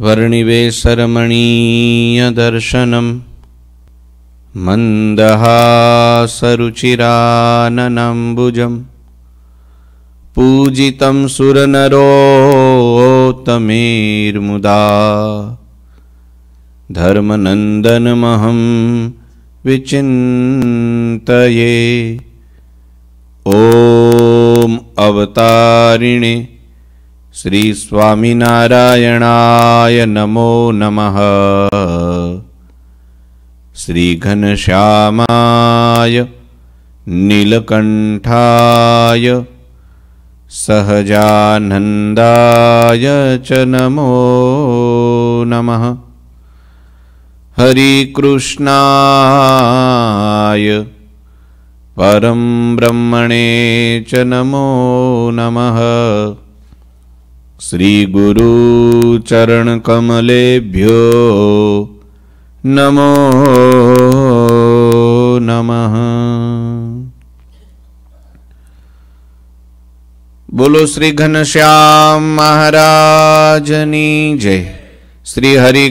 वर्णिवेशरमणीयदर्शनं भुजम्, पूजितं सुरनरोतमेर्मुदा धर्मनन्दनमहं विचिन्तये ॐ अवतारिणे श्रीस्वामिनारायणाय नमो नमः श्रीघनश्यामाय नीलकण्ठाय सहजानन्दाय च नमो नमः हरिकृष्णाय परं ब्रह्मणे च नमो नमः श्रीगुरुचरणकमलेभ्यो नमो नमः बोलो घनश्याम महाराज नी जय श्री हरि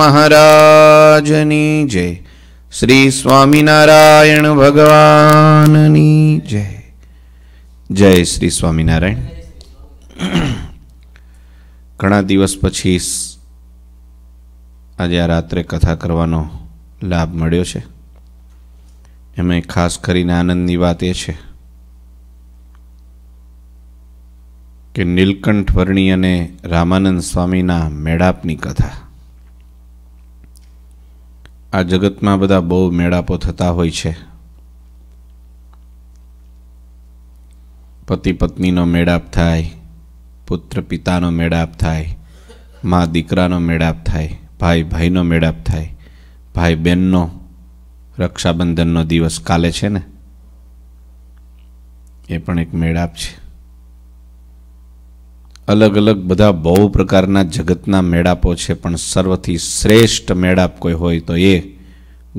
महाराज नी जय श्री स्वामी भगवान नी जय जय श्री स्वामी नारायण ઘણા દિવસ પછી આજે આ રાત્રે કથા કરવાનો લાભ મળ્યો છે એમાં ખાસ કરીને આનંદની વાત એ છે કે નીલકંઠ વર્ણી અને રામાનંદ સ્વામીના મેળાપની કથા આ જગતમાં બધા બહુ મેળાપો થતા હોય છે પતિ પત્નીનો મેળાપ થાય પુત્ર પિતાનો મેળાપ થાય મા દીકરાનો મેળાપ થાય ભાઈ ભાઈનો મેળાપ થાય ભાઈ બહેનનો રક્ષાબંધનનો દિવસ કાલે છે ને એ પણ એક મેળાપ છે અલગ અલગ બધા બહુ પ્રકારના જગતના મેળાપો છે પણ સર્વથી શ્રેષ્ઠ મેળાપ કોઈ હોય તો એ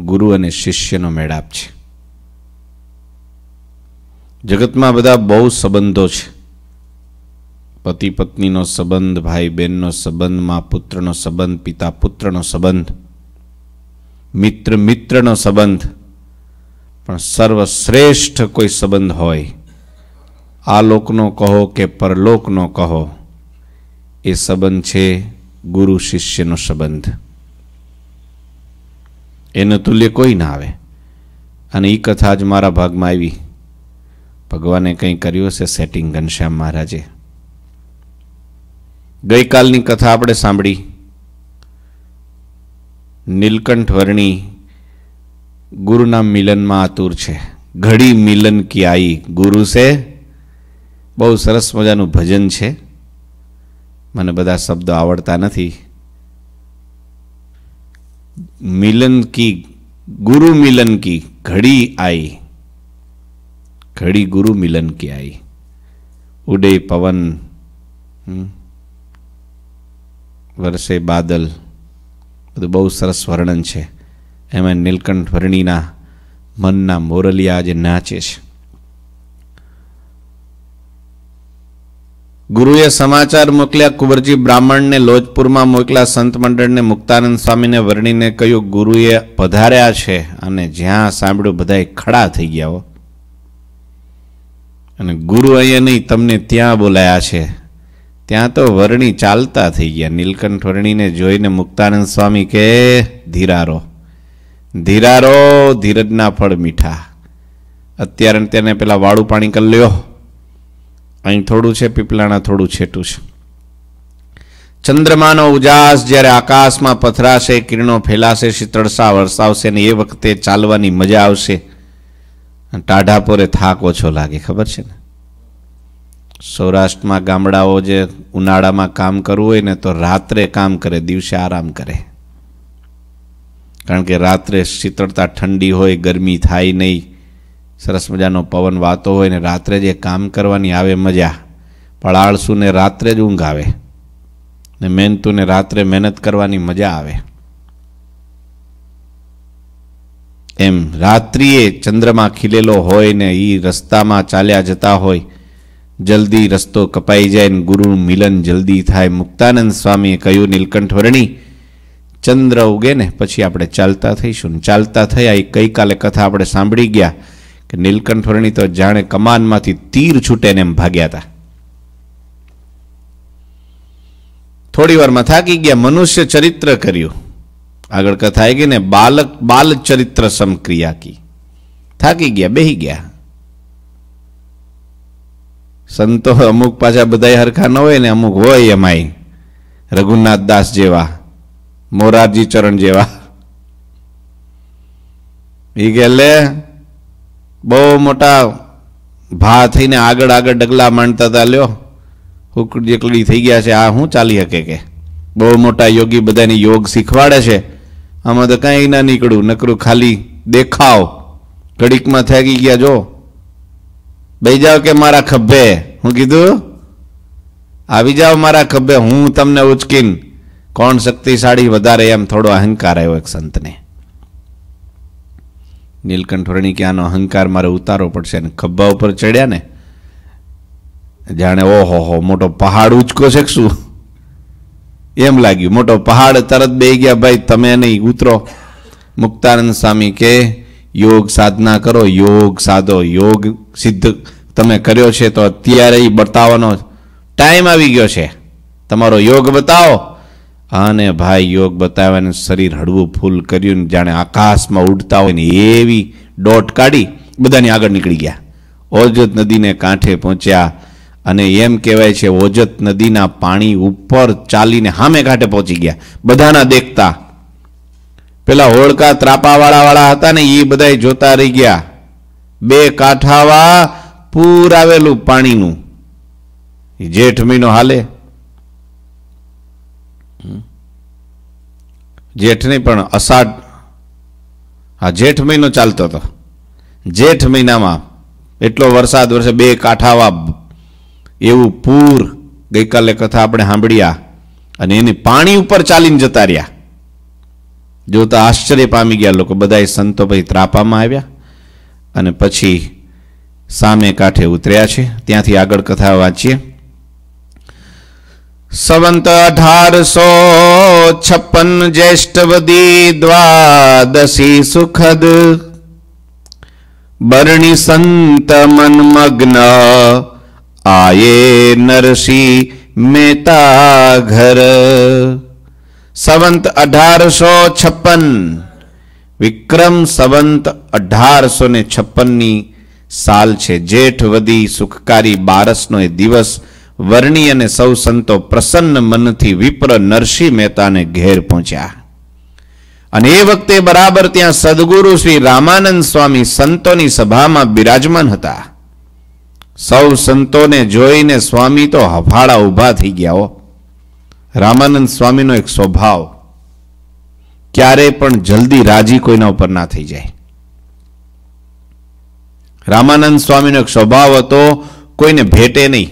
ગુરુ અને શિષ્યનો મેળાપ છે જગતમાં બધા બહુ સંબંધો છે પતિ પત્નીનો સંબંધ ભાઈ બહેનનો સંબંધ સંબંધમાં પુત્રનો સંબંધ પિતા પુત્રનો સંબંધ મિત્ર મિત્રનો સંબંધ પણ સર્વશ્રેષ્ઠ કોઈ સંબંધ હોય આ લોકનો કહો કે પરલોકનો કહો એ સંબંધ છે ગુરુ શિષ્યનો સંબંધ એનો તુલ્ય કોઈ ના આવે અને એ કથા જ મારા ભાગમાં આવી ભગવાને કંઈ કર્યું છે સેટિંગ ઘનશ્યામ મહારાજે ગઈકાલની કથા આપણે સાંભળી નીલકંઠ વર્ણી ગુરુના મિલનમાં આતુર છે ઘડી મિલન કી આઈ ગુરુ છે બહુ સરસ મજાનું ભજન છે મને બધા શબ્દો આવડતા નથી મિલન કી ગુરુ મિલન કી ઘડી આઈ ઘડી ગુરુ મિલન કી આઈ ઉડે પવન હમ વરસે બાદલ બધું બહુ સરસ વર્ણન છે એમાં નીલકંઠ વર્ણિના મનના મોરલિયા આજે નાચે છે ગુરુએ સમાચાર મોકલ્યા કુંવરજી બ્રાહ્મણને લોજપુરમાં મોકલ્યા સંત મંડળને મુક્તાનંદ સ્વામીને વર્ણીને કહ્યું ગુરુએ પધાર્યા છે અને જ્યાં સાંભળ્યું બધાએ ખડા થઈ ગયા હો અને ગુરુ અહીંયા નહીં તમને ત્યાં બોલાયા છે ત્યાં તો વર્ણી ચાલતા થઈ ગયા નીલકંઠ વર્ણીને જોઈને મુક્તાનંદ સ્વામી કે ધીરારો ધીરારો ધીરજના ફળ મીઠા અત્યારે તેને પેલા વાળું પાણી કરી લ્યો અહીં થોડું છે પીપલાણા થોડું છેટું છે ચંદ્રમાનો ઉજાસ જ્યારે આકાશમાં પથરાશે કિરણો ફેલાશે શીતળસા વરસાવશે ને એ વખતે ચાલવાની મજા આવશે ટાઢાપોરે થાક ઓછો લાગે ખબર છે ને સૌરાષ્ટ્રમાં ગામડાઓ જે ઉનાળામાં કામ કરવું હોય ને તો રાત્રે કામ કરે દિવસે આરામ કરે કારણ કે રાત્રે શીતળતા ઠંડી હોય ગરમી થાય નહીં સરસ મજાનો પવન વાતો હોય ને રાત્રે જે કામ કરવાની આવે મજા પણ આળસુને રાત્રે જ ઊંઘ આવે ને મહેનતુને રાત્રે મહેનત કરવાની મજા આવે એમ રાત્રિએ ચંદ્રમાં ખીલેલો હોય ને એ રસ્તામાં ચાલ્યા જતા હોય જલ્દી રસ્તો કપાઈ જાય ને ગુરુ મિલન જલ્દી થાય મુક્તાનંદ સ્વામીએ કહ્યું નીલકંઠ વર્ણી ચંદ્ર ઉગે ને પછી આપણે ચાલતા થઈશું ને ચાલતા થયા એ ગઈકાલે કથા આપણે સાંભળી ગયા કે નીલકંઠ વર્ણી તો જાણે કમાનમાંથી તીર છૂટે ને એમ ભાગ્યા હતા થોડી વારમાં થાકી ગયા મનુષ્ય ચરિત્ર કર્યું આગળ કથા આવી ગઈ ને બાલક બાલ ચરિત્ર સમક્રિયા કી થાકી ગયા બેહી ગયા સંતો અમુક પાછા બધા હરખા ન હોય ને અમુક હોય એમાંય રઘુનાથ દાસ જેવા મોરારજી ચરણ જેવા એ ગયેલે બહુ મોટા ભા થઈને આગળ આગળ ડગલા માંડતા હતા લ્યો હુકડી જેકડી થઈ ગયા છે આ હું ચાલી શકે કે બહુ મોટા યોગી બધાને યોગ શીખવાડે છે આમાં તો કાંઈ ના નીકળું નકરું ખાલી દેખાવ ઘડીકમાં થાકી ગયા જો બેહી જાઓ કે મારા ખભે હું કીધું આવી જાઓ મારા ખભે હું તમને ઉચકીન કોણ શક્તિશાળી વધારે એમ થોડો અહંકાર આવ્યો એક સંતને નીલકંઠવર્ણી કે આનો અહંકાર મારે ઉતારવો પડશે અને ખભા ઉપર ચડ્યા ને જાણે ઓહો હો મોટો પહાડ ઉચકો છે શું એમ લાગ્યું મોટો પહાડ તરત બે ગયા ભાઈ તમે નહીં ઉતરો મુક્તાનંદ સ્વામી કે યોગ સાધના કરો યોગ સાધો યોગ સિદ્ધ તમે કર્યો છે તો અત્યારે બતાવવાનો ટાઈમ આવી ગયો છે તમારો યોગ બતાવો અને ભાઈ યોગ બતાવ્યાને શરીર હળવું ફૂલ કર્યું જાણે આકાશમાં ઉડતા હોય ને એવી ડોટ કાઢી બધાની આગળ નીકળી ગયા ઓજત નદીને કાંઠે પહોંચ્યા અને એમ કહેવાય છે ઓજત નદીના પાણી ઉપર ચાલીને સામે કાંઠે પહોંચી ગયા બધાના દેખતા પેલા હોળકા ત્રાપાવાળા વાળા હતા ને એ બધા જોતા રહી ગયા બે કાંઠાવા પૂર આવેલું પાણીનું જેઠ મહિનો હાલે જેઠ નહીં પણ અષાઢ હા જેઠ મહિનો ચાલતો હતો જેઠ મહિનામાં એટલો વરસાદ વરસે બે કાંઠાવા એવું પૂર ગઈકાલે કથા આપણે સાંભળ્યા અને એને પાણી ઉપર ચાલીને જતા રહ્યા જોતા આશ્ચર્ય પામી ગયા લોકો બધાએ સંતો પછી ત્રાપામાં આવ્યા અને પછી સામે કાંઠે ઉતર્યા છે ત્યાંથી આગળ કથા વાંચીએ સંવંત અઢારસો છપ્પન જ્યેષ્ઠવદી દ્વાદશી સુખદ બરણી સંત મનમગ્ન આયે નરસિંહ મહેતા ઘર સંવંત અઢારસો છપ્પન વિક્રમ સંવંત અઢારસો ને છપ્પનની સાલ છે જેઠ વધી સુખકારી બારસનો એ દિવસ વર્ણી અને સૌ સંતો પ્રસન્ન મનથી વિપ્ર નરસિંહ મહેતાને ઘેર પહોંચ્યા અને એ વખતે બરાબર ત્યાં સદગુરુ શ્રી રામાનંદ સ્વામી સંતોની સભામાં બિરાજમાન હતા સૌ સંતોને જોઈને સ્વામી તો હફાળા ઊભા થઈ ગયા હો રામાનંદ સ્વામીનો એક સ્વભાવ ક્યારેય પણ જલ્દી રાજી કોઈના ઉપર ના થઈ જાય રામાનંદ સ્વામીનો એક સ્વભાવ હતો કોઈને ભેટે નહીં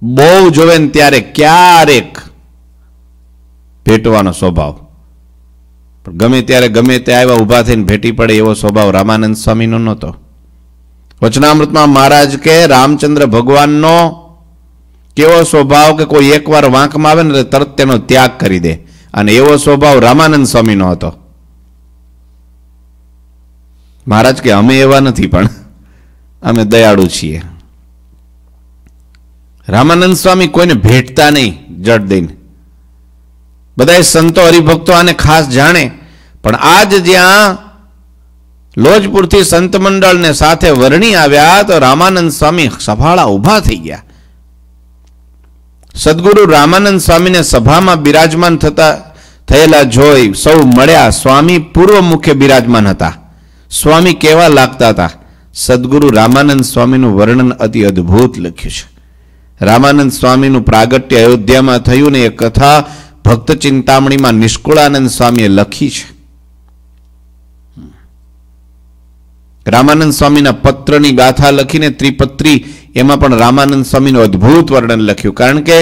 બહુ જોવે ને ત્યારે ક્યારેક ભેટવાનો સ્વભાવ પણ ગમે ત્યારે ગમે તે આવ્યા ઊભા થઈને ભેટી પડે એવો સ્વભાવ રામાનંદ સ્વામીનો નહોતો વચનામૃતમાં મહારાજ કે રામચંદ્ર ભગવાનનો કેવો સ્વભાવ કે કોઈ એકવાર વાંકમાં આવે ને તરત તેનો ત્યાગ કરી દે અને એવો સ્વભાવ રામાનંદ સ્વામીનો હતો મહારાજ કે અમે એવા નથી પણ અમે દયાળુ છીએ રામાનંદ સ્વામી કોઈને ભેટતા નહીં જડ દઈને બધા સંતો હરિભક્તો આને ખાસ જાણે પણ આજ જ્યાં લોજપુરથી સંત મંડળને સાથે વરણી આવ્યા તો રામાનંદ સ્વામી સફાળા ઊભા થઈ ગયા સદગુરુ રામાનંદ સ્વામીને સભામાં બિરાજમાન થતા થયેલા જોઈ સૌ મળ્યા સ્વામી પૂર્વ મુખ્ય બિરાજમાન હતા સ્વામી કેવા લાગતા હતા સદગુરુ રામાનંદ સ્વામીનું વર્ણન અતિ અદ્ભુત લખ્યું છે રામાનંદ સ્વામીનું પ્રાગટ્ય અયોધ્યામાં થયું ને એ કથા ભક્ત ચિંતામણીમાં નિષ્કુળાનંદ સ્વામીએ લખી છે રામાનંદ સ્વામીના પત્રની ગાથા લખીને ત્રિપત્રી એમાં પણ રામાનંદ સ્વામીનું અદ્ભુત વર્ણન લખ્યું કારણ કે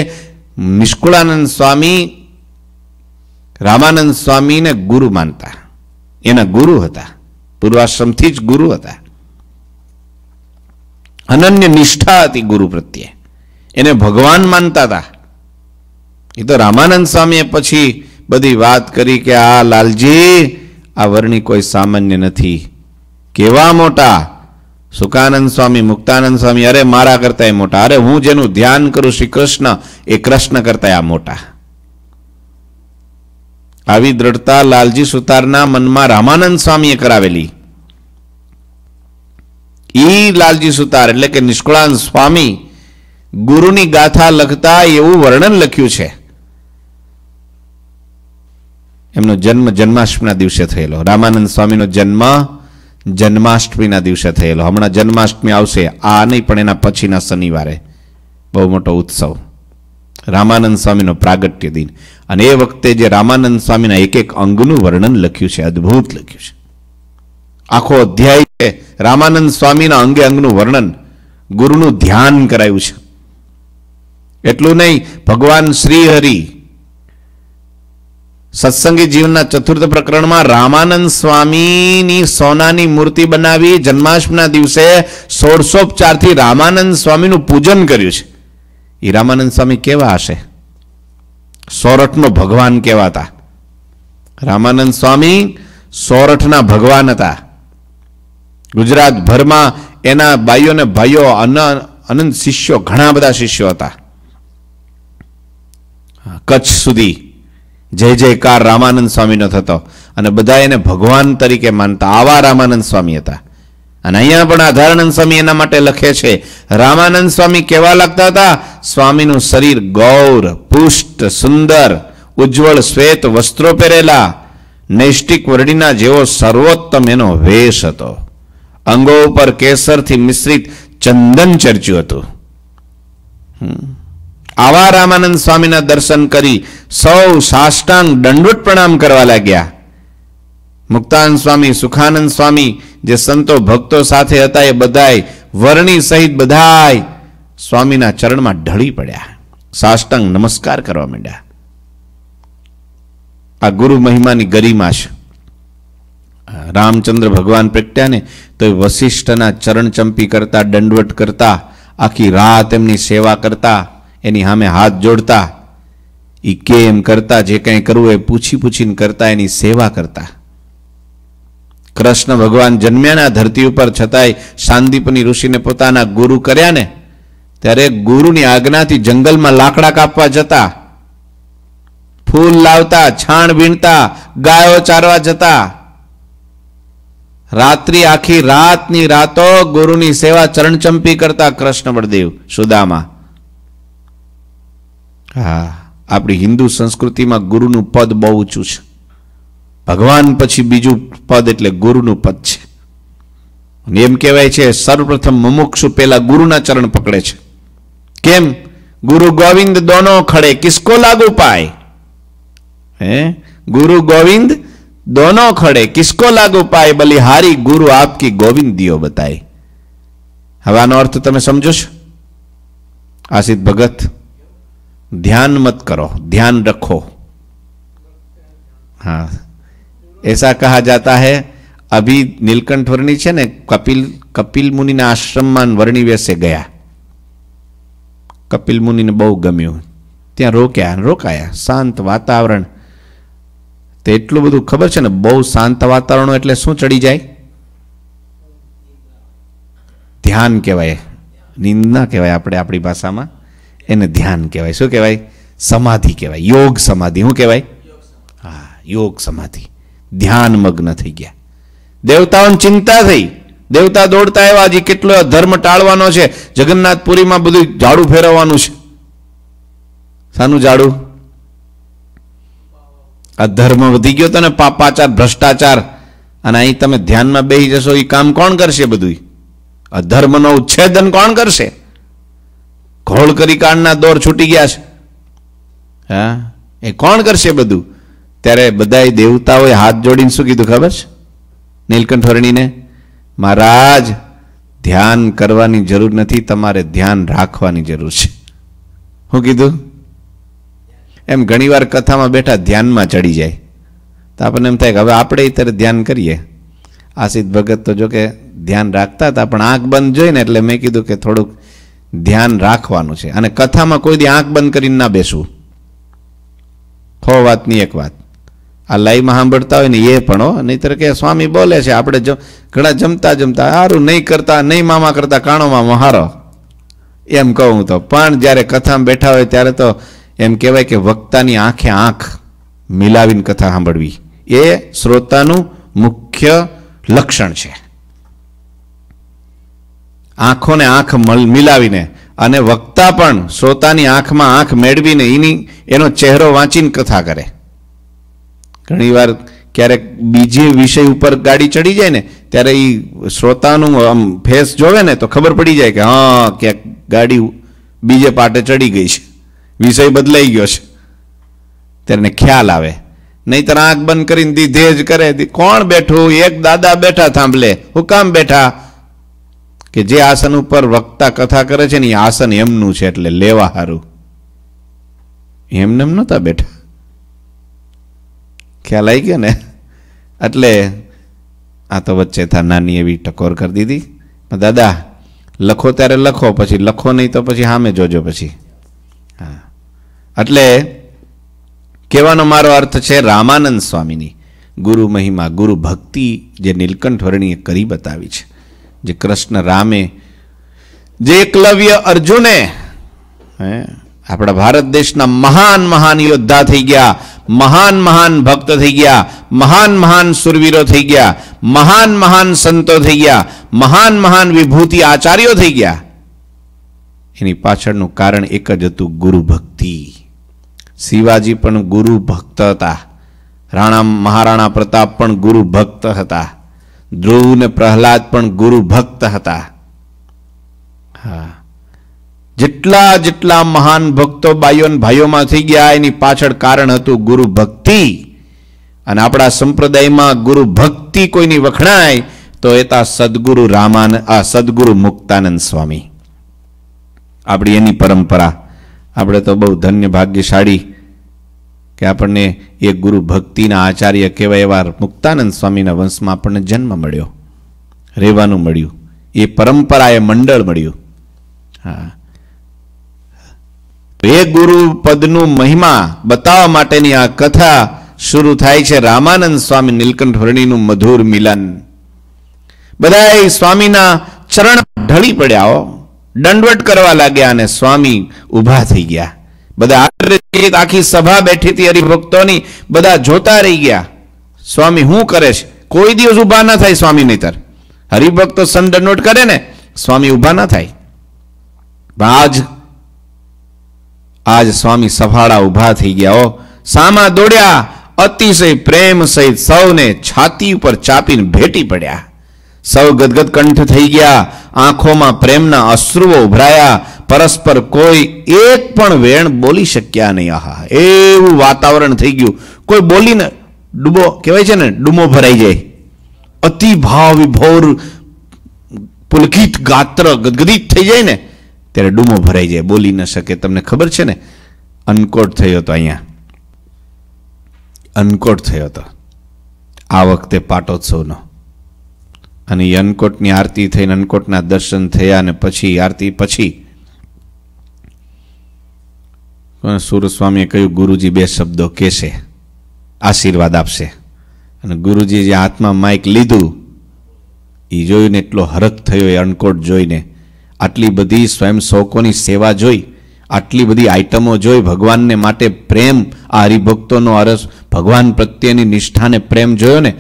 નિષ્કુળાનંદ સ્વામી રામાનંદ સ્વામીને ગુરુ માનતા એના ગુરુ હતા પૂર્વાશ્રમથી જ ગુરુ હતા અનન્ય નિષ્ઠા હતી ગુરુ પ્રત્યે એને ભગવાન માનતા હતા એ તો રામાનંદ સ્વામીએ પછી બધી વાત કરી કે આ લાલજી આ વર્ણિ કોઈ સામાન્ય નથી કેવા મોટા સુકાનંદ સ્વામી મુક્તાનંદ સ્વામી અરે મારા કરતા એ મોટા અરે હું જેનું ધ્યાન કરું શ્રી કૃષ્ણ એ કૃષ્ણ કરતા આ મોટા આવી દ્રઢતા લાલજી સુતારના મનમાં રામાનંદ સ્વામીએ કરાવેલી ઈ લાલજી સુતાર એટલે કે નિષ્કુળાન સ્વામી ગુરુની ગાથા લખતા એવું વર્ણન લખ્યું છે એમનો જન્મ જન્માષ્ટમીના દિવસે થયેલો રામાનંદ સ્વામીનો જન્મ જન્માષ્ટમીના દિવસે થયેલો હમણાં જન્માષ્ટમી આવશે આ નહીં પણ એના પછીના શનિવારે બહુ મોટો ઉત્સવ રામાનંદ સ્વામીનો પ્રાગટ્ય દિન અને એ વખતે જે રામાનંદ સ્વામીના એક એક અંગનું વર્ણન લખ્યું છે અદ્ભુત લખ્યું છે આખો અધ્યાય છે રામાનંદ સ્વામીના અંગે અંગનું વર્ણન ગુરુનું ધ્યાન કરાયું છે એટલું નહીં ભગવાન શ્રી હરિ સત્સંગી જીવનના ચતુર્થ પ્રકરણમાં રામાનંદ સ્વામીની સોનાની મૂર્તિ બનાવી જન્માષ્ટમીના દિવસે સોળસોપચારથી રામાનંદ સ્વામીનું પૂજન કર્યું છે એ રામાનંદ સ્વામી કેવા હશે સોરઠનો ભગવાન કેવા કહેવાતા રામાનંદ સ્વામી સોરઠના ભગવાન હતા ગુજરાતભરમાં એના બાઈઓ ને ભાઈઓ અનંત શિષ્યો ઘણા બધા શિષ્યો હતા કચ્છ સુધી જય જયકાર રામાનંદ સ્વામીનો થતો અને બધા એને ભગવાન તરીકે માનતા આવા રામાનંદ સ્વામી હતા અને અહીંયા પણ આધારાનંદ સ્વામી એના માટે લખે છે રામાનંદ સ્વામી કેવા લાગતા હતા સ્વામીનું શરીર ગૌર પુષ્ટ સુંદર ઉજ્જવળ શ્વેત વસ્ત્રો પહેરેલા નૈષ્ટિક વરડીના જેવો સર્વોત્તમ એનો વેશ હતો અંગો ઉપર કેસરથી મિશ્રિત ચંદન ચર્ચ્યું હતું આવા રામાનંદ સ્વામીના દર્શન કરી સૌ સાષ્ટાંગ દંડવટ પ્રણામ કરવા લાગ્યા મુક્તાન સ્વામી સુખાનંદ સ્વામી જે સંતો ભક્તો સાથે હતા એ બધાય વર્ણી સહિત બધાય સ્વામીના ચરણમાં ઢળી પડ્યા સાષ્ટાંગ નમસ્કાર કરવા માંડ્યા આ ગુરુ મહિમાની ગરિમા છે રામચંદ્ર ભગવાન પ્રગટ્યા ને તો એ વસિષ્ઠના ચરણ ચંપી કરતા દંડવટ કરતા આખી રાત એમની સેવા કરતા એની સામે હાથ જોડતા એ કેમ કરતા જે કંઈ કરવું એ પૂછી પૂછીને કરતા એની સેવા કરતા કૃષ્ણ ભગવાન જન્મ્યાના ધરતી ઉપર છતાંય શાંતિપની ઋષિને પોતાના ગુરુ કર્યા ને ત્યારે ગુરુની આજ્ઞાથી જંગલમાં લાકડા કાપવા જતા ફૂલ લાવતા છાણ વીણતા ગાયો ચારવા જતા રાત્રિ આખી રાતની રાતો ગુરુની સેવા ચરણચંપી કરતા કૃષ્ણ બળદેવ સુદામા હા આપણી હિન્દુ સંસ્કૃતિમાં ગુરુનું પદ બહુ ઊંચું છે ભગવાન પછી બીજું પદ એટલે ગુરુનું પદ છે અને એમ કહેવાય છે સર્વપ્રથમ મુમુક્ષુ પેલા ગુરુના ચરણ પકડે છે કેમ ગુરુ ગોવિંદ દોનો ખડે કિસકો લાગુ પાય હે ગુરુ ગોવિંદ દોનો ખડે કિસકો લાગુ પાય બલિહારી ગુરુ આપકી ગોવિંદ દિયો બતાય હવાનો અર્થ તમે સમજો છો આસિત ભગત ધ્યાન મત કરો ધ્યાન રખો હા એસા કહા જાતા હૈ અભી નીલકંઠ વર્ણી છે ને કપિલ કપિલ મુનિના આશ્રમમાં વર્ણી વેસે ગયા કપિલ મુનિને બહુ ગમ્યું ત્યાં રોક્યા રોકાયા શાંત વાતાવરણ તો એટલું બધું ખબર છે ને બહુ શાંત વાતાવરણ એટલે શું ચડી જાય ધ્યાન કહેવાય નિંદના કહેવાય આપણે આપણી ભાષામાં એને ધ્યાન કહેવાય શું કહેવાય સમાધિ કહેવાય યોગ સમાધિ શું કહેવાય હા યોગ સમાધિ ધ્યાન મગ્ન થઈ ગયા દેવતાઓને ચિંતા થઈ દેવતા દોડતા આવ્યા હજી કેટલો ધર્મ ટાળવાનો છે જગન્નાથપુરીમાં બધું ઝાડુ ફેરવવાનું છે સાનું ઝાડુ આ ધર્મ વધી ગયો તો ને પાપાચાર ભ્રષ્ટાચાર અને અહીં તમે ધ્યાનમાં બેસી જશો એ કામ કોણ કરશે બધું અધર્મનો ઉચ્છેદન કોણ કરશે ઘોળ કરી કાણના દોર છૂટી ગયા છે હા એ કોણ કરશે બધું ત્યારે બધા દેવતાઓએ હાથ જોડીને શું કીધું ખબર છે નીલકંઠવર્ણીને મહારાજ ધ્યાન કરવાની જરૂર નથી તમારે ધ્યાન રાખવાની જરૂર છે શું કીધું એમ ઘણીવાર કથામાં બેઠા ધ્યાનમાં ચડી જાય તો આપણને એમ થાય કે હવે આપણે અત્યારે ધ્યાન કરીએ આશિત ભગત તો જો કે ધ્યાન રાખતા હતા પણ આંખ બંધ જોઈને એટલે મેં કીધું કે થોડુંક ધ્યાન રાખવાનું છે અને કથામાં કોઈ દી આંખ બંધ કરીને ના બેસવું હો વાતની એક વાત આ લાઈવમાં સાંભળતા હોય ને એ પણ હો નહીતર કે સ્વામી બોલે છે આપણે જ ઘણા જમતા જમતા સારું નહીં કરતા નહીં મામા કરતા કાણોમાં મહારો એમ કહું તો પણ જ્યારે કથામાં બેઠા હોય ત્યારે તો એમ કહેવાય કે વક્તાની આંખે આંખ મિલાવીને કથા સાંભળવી એ શ્રોતાનું મુખ્ય લક્ષણ છે આંખોને આંખ મિલાવીને અને વક્તા પણ શ્રોતાની આંખમાં આંખ મેળવીને એની એનો ચહેરો વાંચીને કથા કરે ઘણીવાર ક્યારેક બીજે વિષય ઉપર ગાડી ચડી જાય ને ત્યારે એ શ્રોતાનું આમ ફેસ જોવે ને તો ખબર પડી જાય કે હા ક્યાંક ગાડી બીજે પાટે ચડી ગઈ છે વિષય બદલાઈ ગયો છે તેને ખ્યાલ આવે નહીતર આંખ બંધ કરીને દીધે જ કરે કોણ બેઠું એક દાદા બેઠા થાંભલે હુકામ બેઠા કે જે આસન ઉપર વક્તા કથા કરે છે ને એ આસન એમનું છે એટલે લેવા સારું એમને એમ નહોતા બેઠા ખ્યાલ આવી ગયો ને એટલે આ તો વચ્ચે થા નાની એવી ટકોર કરી દીધી દાદા લખો ત્યારે લખો પછી લખો નહીં તો પછી સામે જોજો પછી હા એટલે કહેવાનો મારો અર્થ છે રામાનંદ સ્વામીની ગુરુ મહિમા ગુરુ ભક્તિ જે નીલકંઠ વર્ણીએ કરી બતાવી છે જે કૃષ્ણ રામે જે એકલવ્ય અર્જુને આપણા ભારત દેશના મહાન મહાન યોદ્ધા થઈ ગયા મહાન મહાન ભક્ત થઈ ગયા મહાન મહાન સુરવીરો થઈ ગયા મહાન મહાન સંતો થઈ ગયા મહાન મહાન વિભૂતિ આચાર્યો થઈ ગયા એની પાછળનું કારણ એક જ હતું ગુરુ ભક્તિ શિવાજી પણ ગુરુ ભક્ત હતા રાણા મહારાણા પ્રતાપ પણ ગુરુ ભક્ત હતા ધ્રુવ ને પ્રહલાદ પણ ગુરુ ભક્ત હતા હા જેટલા જેટલા મહાન ભક્તો બાઈઓ ભાઈઓમાં થઈ ગયા એની પાછળ કારણ હતું ગુરુ ભક્તિ અને આપણા સંપ્રદાયમાં ગુરુ ભક્તિ કોઈની વખણાય તો એ તા સદગુરુ રામાન આ સદગુરુ મુક્તાનંદ સ્વામી આપણી એની પરંપરા આપણે તો બહુ ધન્ય ભાગ્યશાળી કે આપણને એ ગુરુ ભક્તિના આચાર્ય કહેવાય એવા મુક્તાનંદ સ્વામીના વંશમાં આપણને જન્મ મળ્યો રહેવાનું મળ્યું એ પરંપરાએ મંડળ મળ્યું હા એ ગુરુ પદનું મહિમા બતાવવા માટેની આ કથા શરૂ થાય છે રામાનંદ સ્વામી નીલકંઠ વર્ણીનું મધુર મિલન બધા સ્વામીના ચરણ ઢળી પડ્યા દંડવટ કરવા લાગ્યા અને સ્વામી ઉભા થઈ ગયા બધા આખી સભા બેઠી હતી હરિભક્તોની બધા જોતા રહી ગયા સ્વામી હું કરે છે કોઈ દિવસ ઊભા ના થાય સ્વામી નહીતર હરિભક્તો સંડનોટ કરે ને સ્વામી ઊભા ના થાય આજ આજ સ્વામી સફાળા ઉભા થઈ ગયા ઓ સામા દોડ્યા અતિશય પ્રેમ સહિત સૌને છાતી ઉપર ચાપીને ભેટી પડ્યા સૌ ગદગદ કંઠ થઈ ગયા આંખોમાં પ્રેમના અશ્રુઓ ઉભરાયા પરસ્પર કોઈ એક પણ વેણ બોલી શક્યા નહીં આહા એવું વાતાવરણ થઈ ગયું કોઈ બોલીને ડૂબો કહેવાય છે ને ડૂમો ભરાઈ જાય અતિભાવ વિભોર પુલકિત ગાત્ર ગદગદિત થઈ જાય ને ત્યારે ડૂમો ભરાઈ જાય બોલી ન શકે તમને ખબર છે ને અનકોટ થયો હતો અહીંયા અનકોટ થયો હતો આ વખતે પાટોત્સવનો અને અનકોટની આરતી થઈને અનકોટના દર્શન થયા અને પછી આરતી પછી સુરસ્વામીએ કહ્યું ગુરુજી બે શબ્દો કહેશે આશીર્વાદ આપશે અને ગુરુજી જે હાથમાં માઇક લીધું એ જોઈને એટલો હરખ થયો એ અણકોટ જોઈને આટલી બધી સ્વયંસેવકોની સેવા જોઈ આટલી બધી આઇટમો જોઈ ભગવાનને માટે પ્રેમ આ હરિભક્તોનો અરસ ભગવાન પ્રત્યેની નિષ્ઠાને પ્રેમ જોયો ને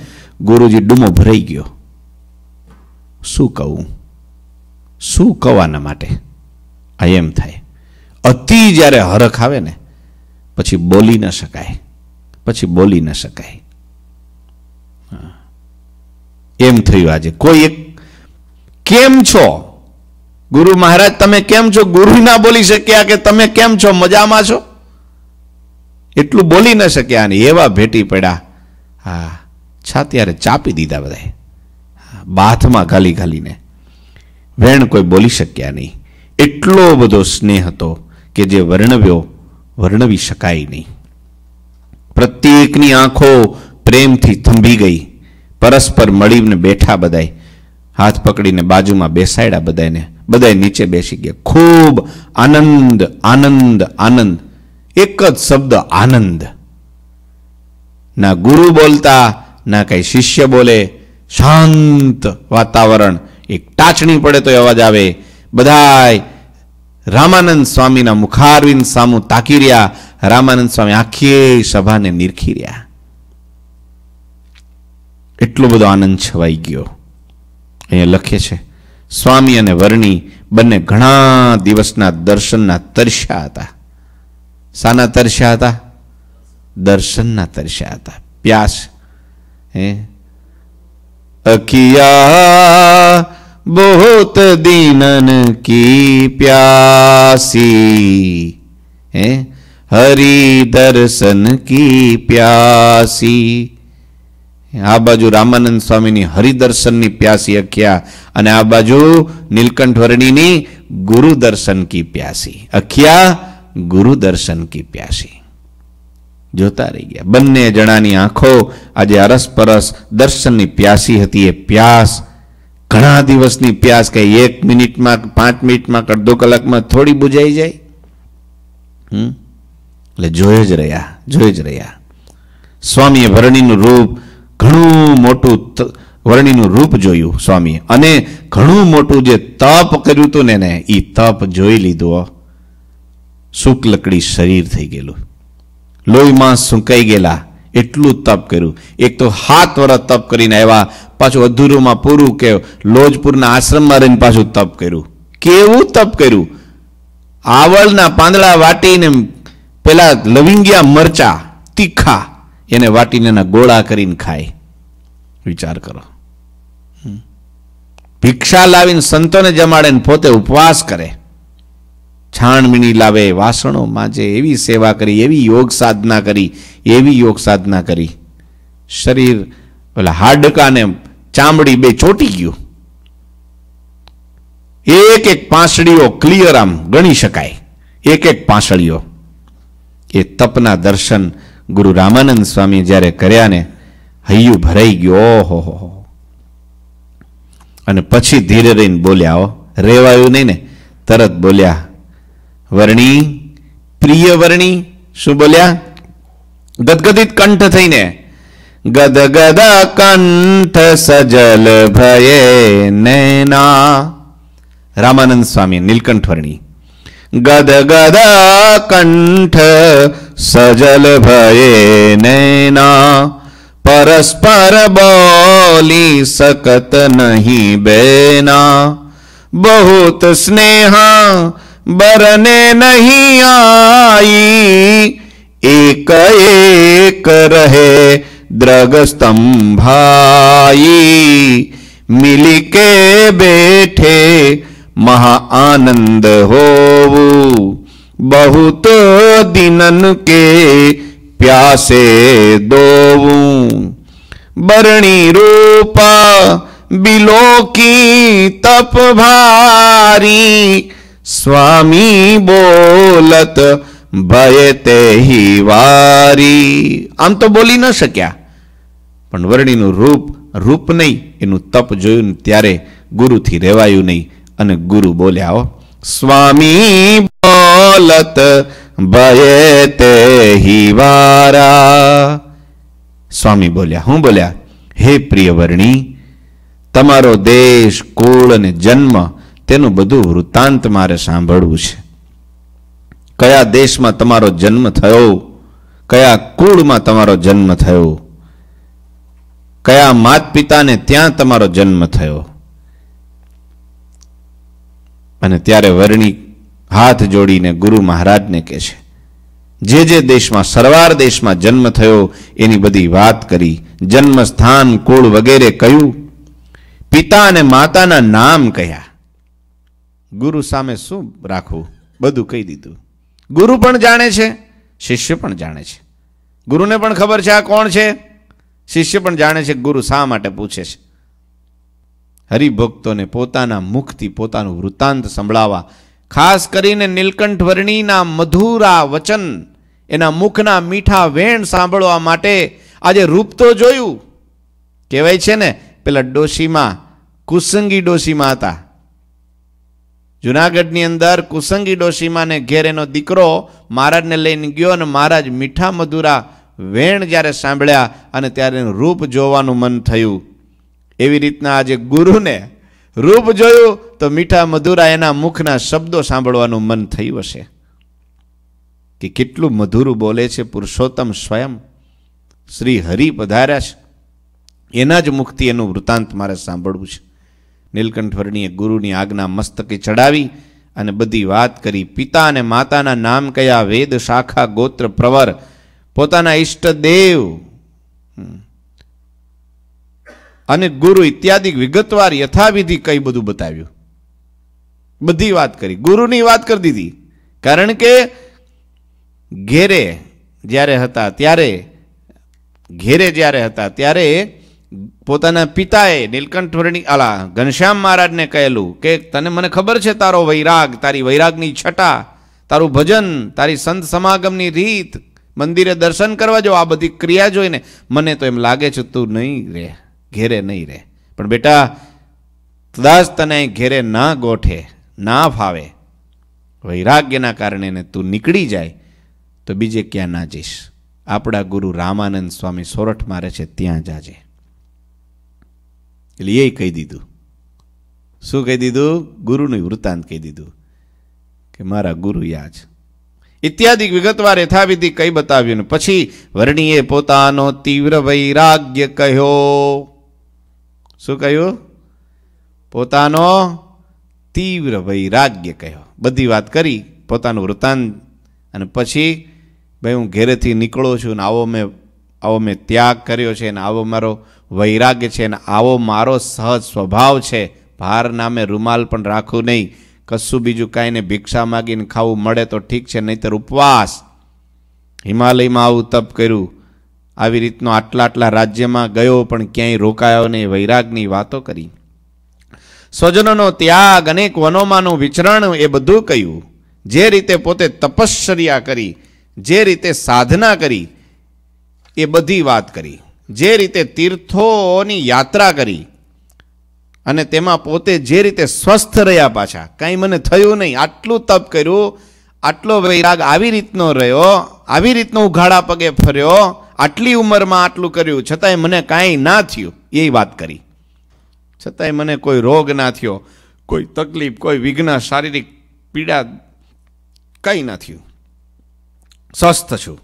ગુરુજી ડૂમો ભરાઈ ગયો શું કહું શું કહવાના માટે આ એમ થાય અતિ જારે હરખ ખાવે ને પછી બોલી ન શકાય પછી બોલી ન શકાય હ કેમ થઈ વાજે કોઈ એક કેમ છો ગુરુ મહારાજ તમે કેમ છો ગુરુ વિના બોલી શકે કે કે તમે કેમ છો મજામાં છો એટલું બોલી ન શકાય એવા ભેટી પડ્યા હા છાત ત્યારે ચાપી દીધા બરાય બાતમાં ખાલી ખાલી ને વેણ કોઈ બોલી શકે નહી એટલો બધો સ્નેહ હતો કે જે વર્ણવ્યો વર્ણવી શકાય નહીં પ્રત્યેકની આંખો પ્રેમથી થંભી ગઈ પરસ્પર મળીને બેઠા બધાય હાથ પકડીને બાજુમાં બેસાડ્યા બધાને બધાય નીચે બેસી ગયા ખૂબ આનંદ આનંદ આનંદ એક જ શબ્દ આનંદ ના ગુરુ બોલતા ના કઈ શિષ્ય બોલે શાંત વાતાવરણ એક ટાચણી પડે તો અવાજ આવે બધાય રામાનંદ સ્વામીના મુખારવિંદ સામું તાકી રહ્યા રામાનંદ સ્વામી આખી સભાને નિરખી રહ્યા એટલો બધો આનંદ છવાઈ ગયો અહીંયા લખે છે સ્વામી અને વર્ણી બંને ઘણા દિવસના દર્શનના તરસ્યા હતા સાના તરસ્યા હતા દર્શનના તરસ્યા હતા પ્યાસ હે અકિયા बहुत दीनन की प्यासी है हरि દર્શન કી પ્યાસી આ બાજુ રામાનંદ સ્વામીની હરિદર્શનની પ્યાસી અખ્યા અને આ બાજુ નીલકંઠ વર્ણીની ગુરુદર્શન કી પ્યાસી અખ્યા ગુરુદર્શન કી પ્યાસી જોતા રહી ગયા બંને જણાની આંખો આજે અરસપરસ દર્શનની પ્યાસી હતી એ પ્યાસ ઘણા દિવસની પ્યાસ કંઈ એક મિનિટમાં પાંચ મિનિટમાં અડધો કલાકમાં થોડી બુજાઈ જાય એટલે જોઈ જ રહ્યા જોઈ જ રહ્યા સ્વામીએ વરણીનું રૂપ ઘણું મોટું વરણીનું રૂપ જોયું સ્વામીએ અને ઘણું મોટું જે તપ કર્યું હતું ને એને એ તપ જોઈ લીધું શુક્લકડી શરીર થઈ ગયેલું લોહીમાં સુકાઈ ગયેલા એટલું તપ કર્યું એક તો હાથ વર્ષ તપ કરીને આવ્યા પાછું અધૂરુમાં પૂરું કે લોજપુરના આશ્રમમાં રહીને પાછું તપ કર્યું કેવું તપ કર્યું આવળના પાંદડા વાટીને પેલા લવિંગિયા મરચા તીખા એને વાટીને એના ગોળા કરીને ખાય વિચાર કરો ભિક્ષા લાવીને સંતોને જમાડે ને પોતે ઉપવાસ કરે છાણમીણી લાવે વાસણો માજે એવી સેવા કરી એવી યોગ સાધના કરી એવી યોગ સાધના કરી શરીર ઓલા હાડકાને ચામડી બે ચોટી ગયું એક એક પાંસળીઓ ક્લિયર આમ ગણી શકાય એક એક પાંસળીઓ એ તપના દર્શન ગુરુ રામાનંદ સ્વામી જ્યારે કર્યા ને હૈયું ભરાઈ ગયો ઓહો હો અને પછી ધીરે રહીને બોલ્યા હો રેવાયું નહીં ને તરત બોલ્યા વર્ણી પ્રિય વર્ણી શું બોલ્યા ગદગદિત કંઠ થઈને ગદગદા કંઠ સજલ ભયે નૈના રામાનંદ સ્વામી નીલકંઠ વર્ણી ગદગદા કંઠ સજલ ભયે નૈના પરસ્પર બોલી सकत नहीं બેના बहुत સ્નેહા बरने नहीं आई एक एक रहे द्रग स्तंभाई मिलके बैठे महा आनंद हो बहुत दिनन के प्यासे दो बरणी रूपा बिलो की तप भारी સ્વામી બોલત ભય તે વારી આમ તો બોલી ન શક્યા પણ વર્ણીનું રૂપ રૂપ નહીં એનું તપ જોયું ત્યારે ગુરુથી રેવાયું નહીં અને ગુરુ બોલ્યા હો સ્વામી બોલત ભય તે વારા સ્વામી બોલ્યા હું બોલ્યા હે પ્રિય વર્ણી તમારો દેશ કુળ અને જન્મ તેનું બધું વૃત્તાંત મારે સાંભળવું છે કયા દેશમાં તમારો જન્મ થયો કયા કુળમાં તમારો જન્મ થયો કયા માત પિતાને ત્યાં તમારો જન્મ થયો અને ત્યારે વર્ણિ હાથ જોડીને ગુરુ મહારાજને કહે છે જે જે દેશમાં સરવાર દેશમાં જન્મ થયો એની બધી વાત કરી જન્મ સ્થાન કુળ વગેરે કહ્યું પિતા અને માતાના નામ કયા ગુરુ સામે શું રાખવું બધું કહી દીધું ગુરુ પણ જાણે છે શિષ્ય પણ જાણે છે ગુરુને પણ ખબર છે આ કોણ છે શિષ્ય પણ જાણે છે ગુરુ શા માટે પૂછે છે હરિભક્તોને પોતાના મુખથી પોતાનું વૃત્તાંત સંભળાવવા ખાસ કરીને નીલકંઠ વર્ણીના મધુરા વચન એના મુખના મીઠા વેણ સાંભળવા માટે આજે રૂપ તો જોયું કહેવાય છે ને પેલા ડોશીમાં કુસંગી ડોશીમાં હતા જુનાગઢની અંદર કુસંગી ડોશીમાને ઘેર એનો દીકરો મહારાજને લઈને ગયો અને મહારાજ મીઠા મધુરા વેણ જ્યારે સાંભળ્યા અને ત્યારે એનું રૂપ જોવાનું મન થયું એવી રીતના આજે ગુરુને રૂપ જોયું તો મીઠા મધુરા એના મુખના શબ્દો સાંભળવાનું મન થયું હશે કે કેટલું મધુરું બોલે છે પુરુષોત્તમ સ્વયં શ્રી હરિ પધાર્યા છે એના જ મુખથી એનું વૃત્તાંત મારે સાંભળવું છે નીલકંઠવર્ણીએ ગુરુની આજ્ઞા મસ્તકે ચડાવી અને બધી વાત કરી પિતા અને માતાના નામ કયા વેદ શાખા ગોત્ર પ્રવર પોતાના ઇષ્ટદેવ અને ગુરુ ઇત્યાદિ વિગતવાર યથાવિધિ કઈ બધું બતાવ્યું બધી વાત કરી ગુરુની વાત કરી દીધી કારણ કે ઘેરે જ્યારે હતા ત્યારે ઘેરે જ્યારે હતા ત્યારે પોતાના પિતાએ નીલકંઠ વર્ણી આલા ઘનશ્યામ મહારાજને કહેલું કે તને મને ખબર છે તારો વૈરાગ તારી વૈરાગની છટા તારું ભજન તારી સંત સમાગમની રીત મંદિરે દર્શન કરવા જો આ બધી ક્રિયા જોઈને મને તો એમ લાગે છે તું નહીં રહે ઘેરે નહીં રહે પણ બેટા કદાચ તને ઘેરે ના ગોઠે ના ફાવે વૈરાગ્યના કારણે ને તું નીકળી જાય તો બીજે ક્યાં ના જઈશ આપણા ગુરુ રામાનંદ સ્વામી સોરઠ મારે છે ત્યાં જાજે એટલે એ કહી દીધું શું કહી દીધું ગુરુનું વૃત્તાંત કહી દીધું કે મારા ગુરુ યાજ ઇત્યાદિ વિગતવાર યથાવિધિ કઈ બતાવ્યું ને પછી વર્ણીએ પોતાનો તીવ્ર વૈરાગ્ય કહ્યો શું કહ્યું પોતાનો તીવ્ર વૈરાગ્ય કહ્યો બધી વાત કરી પોતાનું વૃત્તાંત અને પછી ભાઈ હું ઘેરેથી નીકળો છું ને આવો મેં આવો મેં ત્યાગ કર્યો છે ને આવો મારો વૈરાગ્ય છે ને આવો મારો સહજ સ્વભાવ છે ભાર નામે રૂમાલ પણ રાખવું નહીં કશું બીજું કાંઈ ને ભિક્ષા માગીને ખાવું મળે તો ઠીક છે નહીંતર ઉપવાસ હિમાલયમાં આવું તપ કર્યું આવી રીતનો આટલા આટલા રાજ્યમાં ગયો પણ ક્યાંય રોકાયો નહીં વૈરાગની વાતો કરી સ્વજનોનો ત્યાગ અનેક વનોમાંનું વિચરણ એ બધું કહ્યું જે રીતે પોતે તપશ્ચર્યા કરી જે રીતે સાધના કરી એ બધી વાત કરી જે રીતે તીર્થોની યાત્રા કરી અને તેમાં પોતે જે રીતે સ્વસ્થ રહ્યા પાછા કાંઈ મને થયું નહીં આટલું તપ કર્યું આટલો વૈરાગ આવી રીતનો રહ્યો આવી રીતનો ઉઘાડા પગે ફર્યો આટલી ઉંમરમાં આટલું કર્યું છતાંય મને કાંઈ ના થયું એ વાત કરી છતાંય મને કોઈ રોગ ના થયો કોઈ તકલીફ કોઈ વિઘ્ન શારીરિક પીડા કંઈ ના થયું સ્વસ્થ છું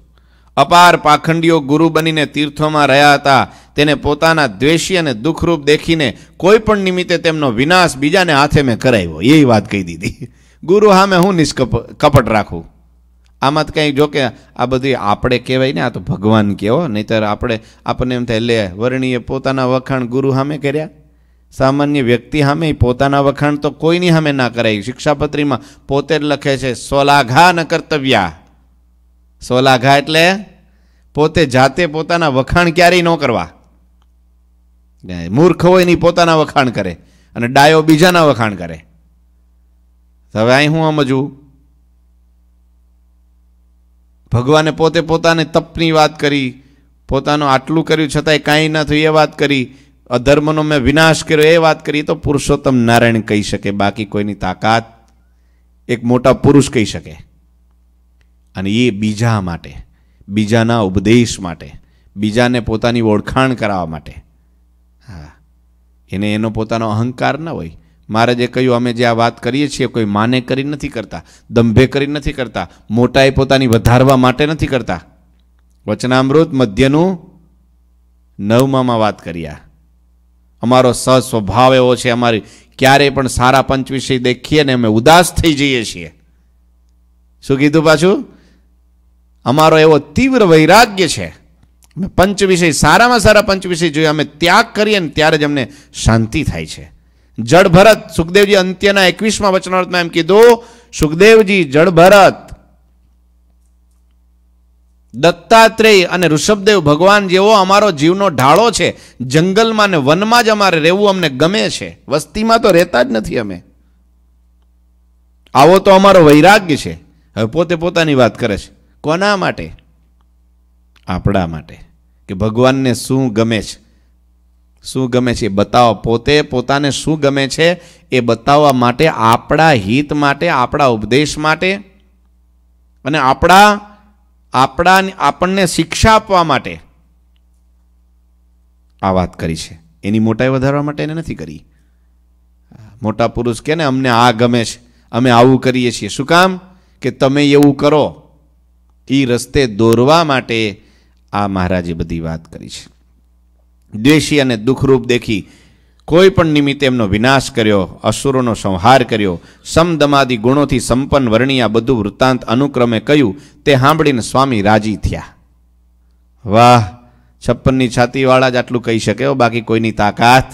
અપાર પાખંડીઓ ગુરુ બનીને તીર્થોમાં રહ્યા હતા તેને પોતાના દ્વેષી અને દુઃખરૂપ દેખીને કોઈ પણ નિમિત્તે તેમનો વિનાશ બીજાને હાથે મેં કરાવ્યો એ વાત કહી દીધી ગુરુ હા હું નિષ્કપ કપટ રાખું આમાં તો કંઈ જોકે આ બધી આપણે કહેવાય ને આ તો ભગવાન કહેવો નહીંતર આપણે આપણને એમ થાય લે વર્ણીએ પોતાના વખાણ ગુરુ સામે કર્યા સામાન્ય વ્યક્તિ સામે પોતાના વખાણ તો કોઈની સામે ના કરાય શિક્ષાપત્રીમાં પોતે જ લખે છે સ્વલાઘા ન કર્તવ્યા સોલાઘા એટલે પોતે જાતે પોતાના વખાણ ક્યારેય ન કરવા મૂર્ખ હોય નહીં પોતાના વખાણ કરે અને ડાયો બીજાના વખાણ કરે હવે અહીં હું સમજવું ભગવાને પોતે પોતાને તપની વાત કરી પોતાનું આટલું કર્યું છતાંય કાંઈ ના થયું એ વાત કરી અધર્મનો મેં વિનાશ કર્યો એ વાત કરી તો પુરુષોત્તમ નારાયણ કહી શકે બાકી કોઈની તાકાત એક મોટા પુરુષ કહી શકે અને એ બીજા માટે બીજાના ઉપદેશ માટે બીજાને પોતાની ઓળખાણ કરાવવા માટે હા એને એનો પોતાનો અહંકાર ન હોય મારે જે કહ્યું અમે જે આ વાત કરીએ છીએ કોઈ માને કરી નથી કરતા દંભે કરી નથી કરતા મોટાએ પોતાની વધારવા માટે નથી કરતા વચનામૃત મધ્યનું નવમામાં વાત કર્યા અમારો સસ્વભાવ એવો છે અમારી ક્યારેય પણ સારા પંચ વિષય દેખીએ ને અમે ઉદાસ થઈ જઈએ છીએ શું કીધું પાછું અમારો એવો તીવ્ર વૈરાગ્ય છે અમે પંચ વિષય સારામાં સારા પંચ વિષય જોઈએ અમે ત્યાગ કરીએ ને ત્યારે જ અમને શાંતિ થાય છે જળભરત સુખદેવજી અંત્યના એકવીસમાં વચનાર્થમાં એમ કીધું સુખદેવજી જળભરત દત્તાત્રેય અને ઋષભદેવ ભગવાન જેવો અમારો જીવનો ઢાળો છે જંગલમાં ને વનમાં જ અમારે રહેવું અમને ગમે છે વસ્તીમાં તો રહેતા જ નથી અમે આવો તો અમારો વૈરાગ્ય છે હવે પોતે પોતાની વાત કરે છે કોના માટે આપણા માટે કે ભગવાનને શું ગમે છે શું ગમે છે બતાવો પોતે પોતાને શું ગમે છે એ બતાવવા માટે આપણા હિત માટે આપણા ઉપદેશ માટે અને આપણા આપણા આપણને શિક્ષા આપવા માટે આ વાત કરી છે એની મોટાઈ વધારવા માટે એને નથી કરી મોટા પુરુષ કે ને અમને આ ગમે છે અમે આવું કરીએ છીએ શું કામ કે તમે એવું કરો એ રસ્તે દોરવા માટે આ મહારાજે બધી વાત કરી છે દ્વેષી અને દુઃખરૂપ દેખી કોઈ પણ નિમિત્તે એમનો વિનાશ કર્યો અસુરોનો સંહાર કર્યો સમદમાદી ગુણોથી સંપન્ન વર્ણી આ બધું વૃત્તાંત અનુક્રમે કહ્યું તે સાંભળીને સ્વામી રાજી થયા વાહ છપ્પનની છાતીવાળા જ આટલું કહી શકે બાકી કોઈની તાકાત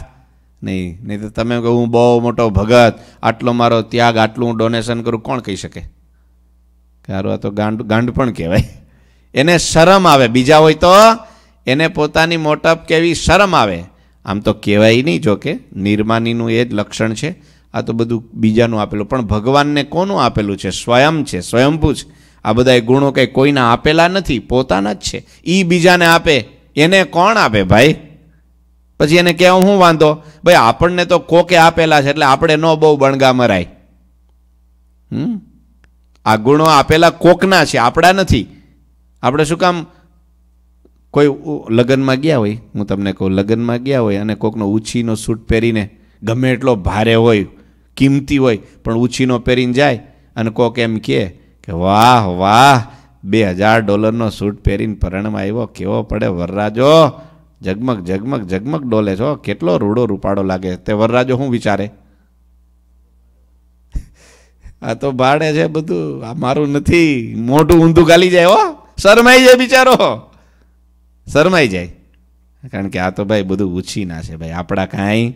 નહીં નહીં તો તમે કહું હું બહુ મોટો ભગત આટલો મારો ત્યાગ આટલું હું ડોનેશન કરું કોણ કહી શકે કે આ તો ગાંડ ગાંડ પણ કહેવાય એને શરમ આવે બીજા હોય તો એને પોતાની મોટપ કેવી શરમ આવે આમ તો કહેવાય નહીં જોકે નિર્માનીનું એ જ લક્ષણ છે આ તો બધું બીજાનું આપેલું પણ ભગવાનને કોનું આપેલું છે સ્વયં છે સ્વયંભૂ જ આ બધા ગુણો કંઈ કોઈના આપેલા નથી પોતાના જ છે એ બીજાને આપે એને કોણ આપે ભાઈ પછી એને કહેવા હું વાંધો ભાઈ આપણને તો કોકે આપેલા છે એટલે આપણે ન બહુ બણગા મરાય હમ આ ગુણો આપેલા કોકના છે આપણા નથી આપણે શું કામ કોઈ લગ્નમાં ગયા હોય હું તમને કહું લગ્નમાં ગયા હોય અને કોકનો ઉછીનો સૂટ પહેરીને ગમે એટલો ભારે હોય કિંમતી હોય પણ ઉછીનો પહેરીને જાય અને કોક એમ કહે કે વાહ વાહ બે હજાર ડોલરનો સૂટ પહેરીને પરણમાં આવ્યો કેવો પડે વરરાજો જગમગ જગમગ જગમગ ડોલે છો કેટલો રૂડો રૂપાડો લાગે તે વરરાજો શું વિચારે આ તો ભાડે છે બધું આ મારું નથી મોટું ઊંધું ગાલી જાય હો શરમાઈ જાય બિચારો શરમાઈ જાય કારણ કે આ તો ભાઈ બધું ઉછીના છે ભાઈ આપણા કાંઈ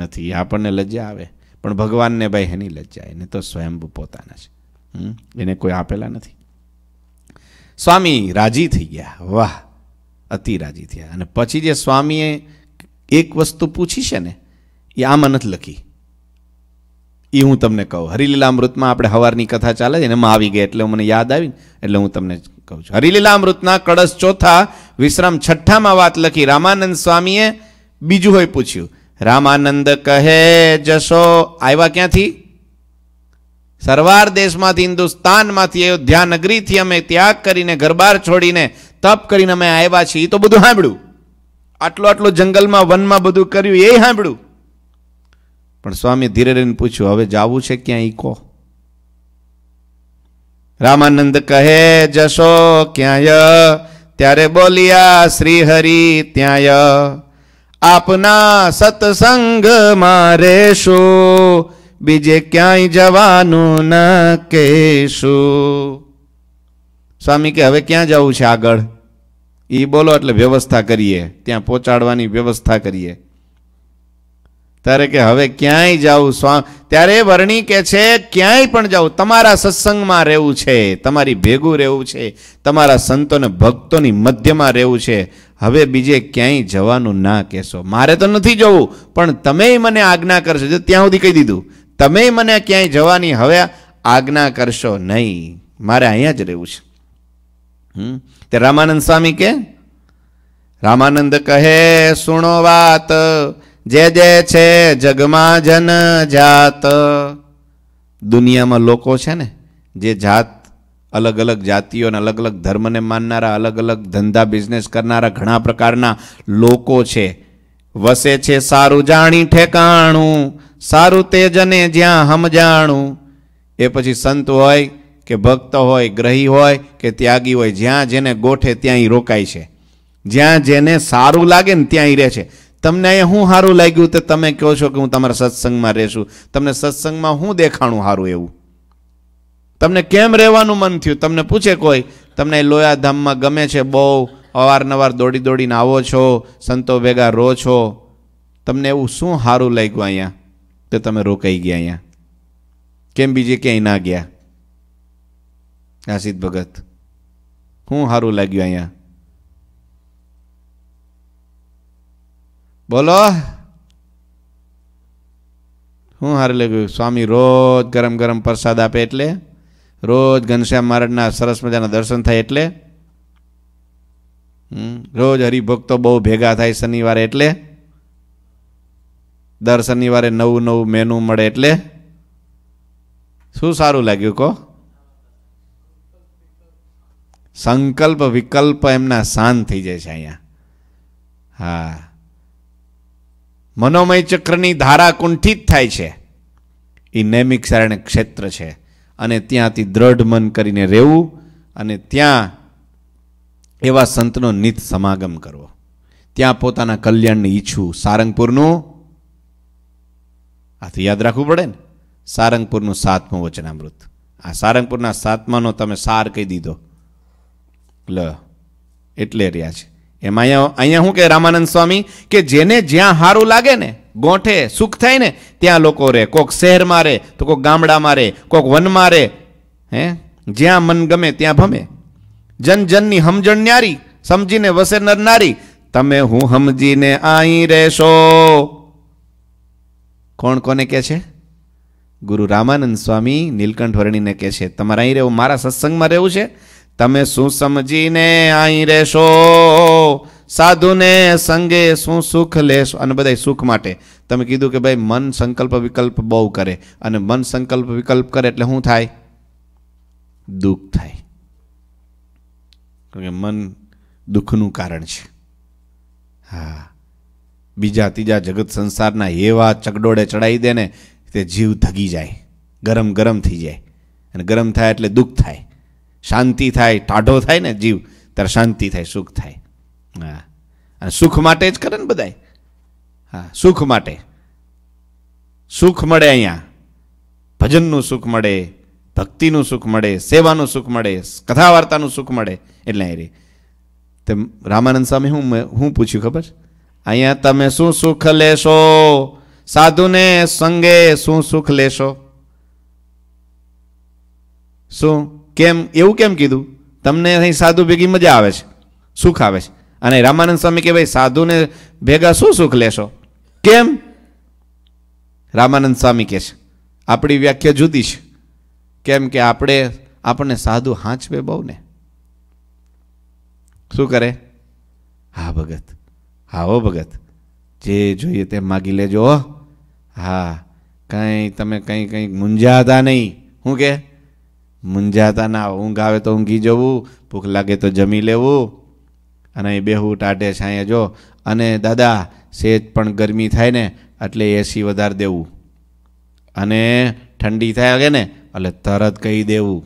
નથી આપણને લજ્જા આવે પણ ભગવાનને ભાઈ એની લજ્જા એને તો સ્વયં પોતાના છે એને કોઈ આપેલા નથી સ્વામી રાજી થઈ ગયા વાહ અતિ રાજી થયા અને પછી જે સ્વામીએ એક વસ્તુ પૂછી છે ને એ આમાં નથી લખી એ હું તમને કહું હરિલીલા અમૃતમાં આપણે હવારની કથા ચાલે છે એમાં આવી ગઈ એટલે મને યાદ આવી એટલે હું તમને કહું છું અમૃતના કળશ ચોથા વિશ્રામ છઠ્ઠામાં વાત લખી રામાનંદ સ્વામીએ બીજું હોય પૂછ્યું રામાનંદ કહે જશો આવ્યા ક્યાંથી સરવાર દેશમાંથી હિન્દુસ્તાનમાંથી અયોધ્યા નગરીથી અમે ત્યાગ કરીને ઘરબાર છોડીને તપ કરીને અમે આવ્યા છીએ એ તો બધું સાંભળ્યું આટલો આટલો જંગલમાં વનમાં બધું કર્યું એ સાંભળ્યું પણ સ્વામી ધીરે રહીને પૂછ્યું હવે જાવું છે ક્યાં ઈ કહો રામાનંદ કહે જશો ક્યાંય ત્યારે બોલ્યા શ્રી હરિ ત્યાંય આપના સત્સંગ મારે રહેશો બીજે ક્યાંય જવાનું ન કહેશું સ્વામી કે હવે ક્યાં જવું છે આગળ એ બોલો એટલે વ્યવસ્થા કરીએ ત્યાં પહોંચાડવાની વ્યવસ્થા કરીએ ત્યારે કે હવે ક્યાંય જાઉં સ્વા ત્યારે વર્ણી કે છે ક્યાંય પણ જાઉં તમારા સત્સંગમાં રહેવું છે તમારી ભેગું રહેવું છે તમારા સંતોને ભક્તોની મધ્યમાં રહેવું છે હવે બીજે ક્યાંય જવાનું ના કહેશો મારે તો નથી જવું પણ તમે મને આજ્ઞા કરશો જો ત્યાં સુધી કહી દીધું તમે મને ક્યાંય જવાની હવે આજ્ઞા કરશો નહીં મારે અહીંયા જ રહેવું છે હમ તે રામાનંદ સ્વામી કે રામાનંદ કહે સુણો વાત જે જે છે જગમાં જન જાત દુનિયામાં લોકો છે ને જે જાત અલગ અલગ જાતિઓ અને અલગ અલગ ધર્મને માનનારા અલગ અલગ ધંધા બિઝનેસ કરનારા ઘણા પ્રકારના લોકો છે વસે છે સારું જાણી ઠેકાણું સારું તે જને જ્યાં સમજાણું એ પછી સંત હોય કે ભક્ત હોય ગ્રહી હોય કે ત્યાગી હોય જ્યાં જેને ગોઠે ત્યાંય રોકાય છે જ્યાં જેને સારું લાગે ને ત્યાંય રહે છે તમને અહીંયા હું સારું લાગ્યું તે તમે કહો છો કે હું તમારા સત્સંગમાં રહેશું તમને સત્સંગમાં હું દેખાણું સારું એવું તમને કેમ રહેવાનું મન થયું તમને પૂછે કોઈ તમને લોયાધામમાં ગમે છે બહુ અવારનવાર દોડી દોડીને આવો છો સંતો ભેગા રો છો તમને એવું શું સારું લાગ્યું અહીંયા તે તમે રોકાઈ ગયા અહીંયા કેમ બીજે ક્યાંય ના ગયા આસિત ભગત શું સારું લાગ્યું અહીંયા બોલો હું હારે લખ્યું સ્વામી રોજ ગરમ ગરમ પ્રસાદ આપે એટલે રોજ ઘનશ્યામ મહારાજના સરસ મજાના દર્શન થાય એટલે રોજ હરિભક્તો બહુ ભેગા થાય શનિવારે એટલે દર શનિવારે નવું નવું મેનુ મળે એટલે શું સારું લાગ્યું કહો સંકલ્પ વિકલ્પ એમના શાંત થઈ જાય છે અહીંયા હા મનોમય ચક્રની ધારા કુંઠિત થાય છે એ નૈમિક સારણ ક્ષેત્ર છે અને ત્યાંથી દ્રઢ મન કરીને રહેવું અને ત્યાં એવા સંતનો નિત સમાગમ કરવો ત્યાં પોતાના કલ્યાણની ઈચ્છવું સારંગપુરનું આ તો યાદ રાખવું પડે ને સારંગપુરનું સાતમું વચનામૃત આ સારંગપુરના સાતમાનો તમે સાર કહી દીધો લ એટલે રહ્યા છે એમાં અહીંયા અહીંયા શું કે રામાનંદ સ્વામી કે જેને જ્યાં સારું લાગે ને ગોઠે સુખ થાય ને ત્યાં લોકો રહે કોક શહેરમાં રહે તો કોક ગામડામાં રહે કોક વનમાં રહે હે જ્યાં મન ગમે ત્યાં ભમે જન જનની સમજણ ન્યારી સમજીને વસે નરનારી તમે હું સમજીને અહીં રહેશો કોણ કોને કે છે ગુરુ રામાનંદ સ્વામી નીલકંઠ વર્ણીને કે છે તમારે અહીં રહેવું મારા સત્સંગમાં રહેવું છે તમે શું સમજીને અહીં રહેશો સાધુને સંગે શું સુખ લેશો અને બધા સુખ માટે તમે કીધું કે ભાઈ મન સંકલ્પ વિકલ્પ બહુ કરે અને મન સંકલ્પ વિકલ્પ કરે એટલે શું થાય દુઃખ થાય કે મન દુઃખનું કારણ છે હા બીજા ત્રીજા જગત સંસારના એવા ચગડોળે ચડાવી દે ને તે જીવ ધગી જાય ગરમ ગરમ થઈ જાય અને ગરમ થાય એટલે દુઃખ થાય શાંતિ થાય ટાઢો થાય ને જીવ ત્યારે શાંતિ થાય સુખ થાય હા અને સુખ માટે જ કરે ને બધાય હા સુખ માટે સુખ મળે અહીંયા ભજનનું સુખ મળે ભક્તિનું સુખ મળે સેવાનું સુખ મળે કથા વાર્તાનું સુખ મળે એટલે અહીં તેમ રામાનંદ સ્વામી હું હું પૂછ્યું ખબર અહીંયા તમે શું સુખ લેશો સાધુને સંગે શું સુખ લેશો શું કેમ એવું કેમ કીધું તમને અહીં સાધુ ભેગી મજા આવે છે સુખ આવે છે અને રામાનંદ સ્વામી કે ભાઈ સાધુને ભેગા શું સુખ લેશો કેમ રામાનંદ સ્વામી કહે છે આપણી વ્યાખ્યા જુદી છે કેમ કે આપણે આપણને સાધુ હાંચવે બહુ ને શું કરે હા ભગત હાઓ ભગત જે જોઈએ તે માગી લેજો હા કંઈ તમે કંઈ કંઈ મૂંઝાતા નહીં હું કે મૂંઝાતા ના ઊંઘ આવે તો ઊંઘી જવું ભૂખ લાગે તો જમી લેવું અને બેહું ટાઢે છાંયે જો અને દાદા સેજ પણ ગરમી થાય ને એટલે એસી વધારે દેવું અને ઠંડી થાય કે ને એટલે તરત કહી દેવું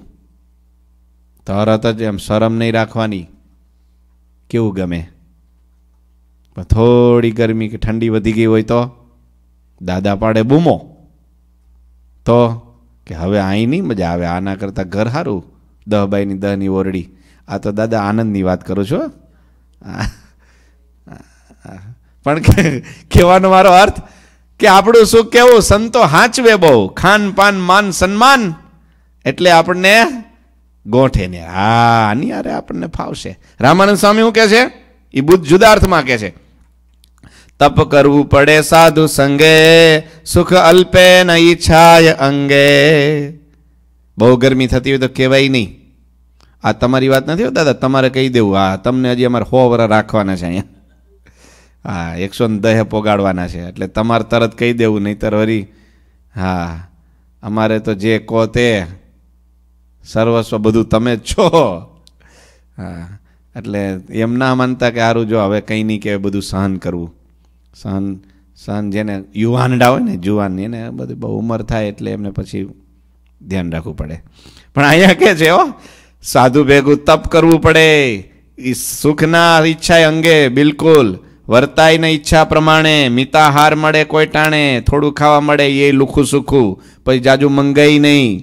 તરત જ એમ શરમ નહીં રાખવાની કેવું ગમે થોડી ગરમી કે ઠંડી વધી ગઈ હોય તો દાદા પાડે બૂમો તો કે હવે અહીં નહીં મજા આવે આના કરતાં ઘર સારું દહ બાયની દહની ઓરડી આ તો દાદા આનંદની વાત કરું છું પણ કહેવાનો મારો અર્થ કે આપણું શું કેવું સંતો હાંચવે બહુ ખાન પાન માન સન્માન એટલે આપણને ગોઠે ને હા આની અરે આપણને ફાવશે રામાનંદ સ્વામી શું કહે છે એ બુદ્ધ જુદા અર્થમાં કહે છે તપ કરવું પડે સાધુ સંગે સુખ અલ્પે ન ઈચ્છાય અંગે બહુ ગરમી થતી હોય તો કહેવાય નહીં આ તમારી વાત નથી દાદા તમારે કહી દેવું આ તમને હજી અમારે સો વર રાખવાના છે અહીંયા હા એકસો ને દહે પોગાડવાના છે એટલે તમારે તરત કહી દેવું નહીતર વરી હા અમારે તો જે કહો તે સર્વસ્વ બધું તમે જ છો હા એટલે એમ ના માનતા કે સારું જો હવે કંઈ નહીં કે બધું સહન કરવું સન સન જેને યુવાનડા હોય ને જુવાન એને બધી બહુ ઉંમર થાય એટલે એમને પછી ધ્યાન રાખવું પડે પણ અહીંયા કે છે હો સાધુ ભેગું તપ કરવું પડે એ સુખના ઈચ્છા અંગે બિલકુલ વર્તાયની ઈચ્છા પ્રમાણે મિતાહાર મળે કોઈ ટાણે થોડું ખાવા મળે એ લુખું સુખું પછી જાજુ મંગાઈ નહીં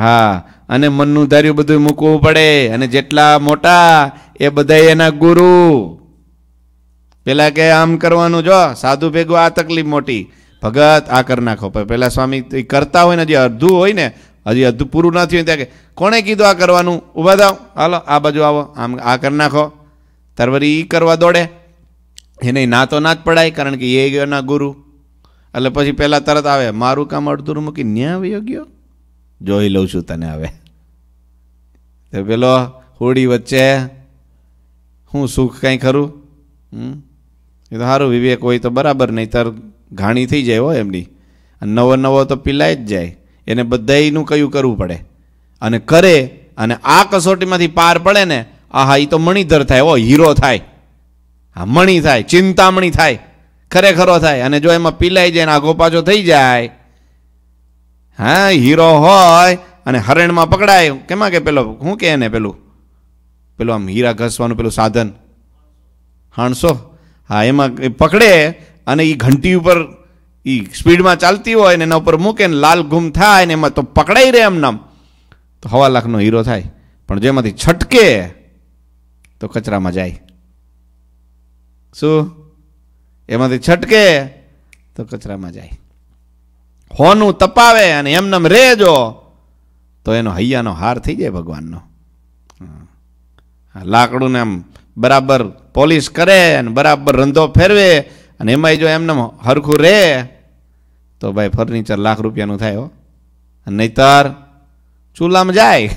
હા અને મનનું ધાર્યું બધું મૂકવું પડે અને જેટલા મોટા એ બધા એના ગુરુ પેલા કે આમ કરવાનું જો સાધુ ભેગું આ તકલીફ મોટી ભગત આ કરી નાખો પેલા સ્વામી કરતા હોય ને હજી અડધું હોય ને હજી અડધું પૂરું નથી હોય ત્યાં કે કોણે કીધું આ કરવાનું ઊભા થાવ હાલો આ બાજુ આવો આમ આ કરી નાખો ત્યાર વળી એ કરવા દોડે એને ના તો ના જ પડાય કારણ કે એ ગયોના ગુરુ એટલે પછી પહેલાં તરત આવે મારું કામ અડધું મૂકી ન્યા વયો ગયો જોઈ લઉં છું તને હવે તો પેલો હોળી વચ્ચે હું સુખ કાંઈ ખરું હમ એ તો સારું વિવેક હોય તો બરાબર નહીતર ઘાણી થઈ જાય હો એમની નવો નવો તો પીલાય જ જાય એને બધાનું કયું કરવું પડે અને કરે અને આ કસોટીમાંથી પાર પડે ને આહા એ તો મણિધર થાય હો હીરો થાય હા મણી થાય ચિંતામણી થાય ખરેખરો થાય અને જો એમાં પીલાઈ જાય ને આગો પાછો થઈ જાય હા હીરો હોય અને હરણમાં પકડાય કેમાં કે પેલો શું કે એને પેલું પેલું આમ હીરા ઘસવાનું પેલું સાધન હાણસો હા એમાં પકડે અને એ ઘંટી ઉપર એ સ્પીડમાં ચાલતી હોય ને એના ઉપર મૂકે ને લાલ ગુમ થાય ને એમાં તો પકડાઈ રહે એમ તો હવા લાખનો હીરો થાય પણ જેમાંથી છટકે તો કચરામાં જાય શું એમાંથી છટકે તો કચરામાં જાય હોનું તપાવે અને એમનામ રહેજો તો એનો હૈયાનો હાર થઈ જાય ભગવાનનો લાકડુંને આમ બરાબર પોલીસ કરે અને બરાબર રંધો ફેરવે અને એમાંય જો એમને હરખું રહે તો ભાઈ ફર્નિચર લાખ રૂપિયાનું થાય હો નહીતર ચૂલામાં જાય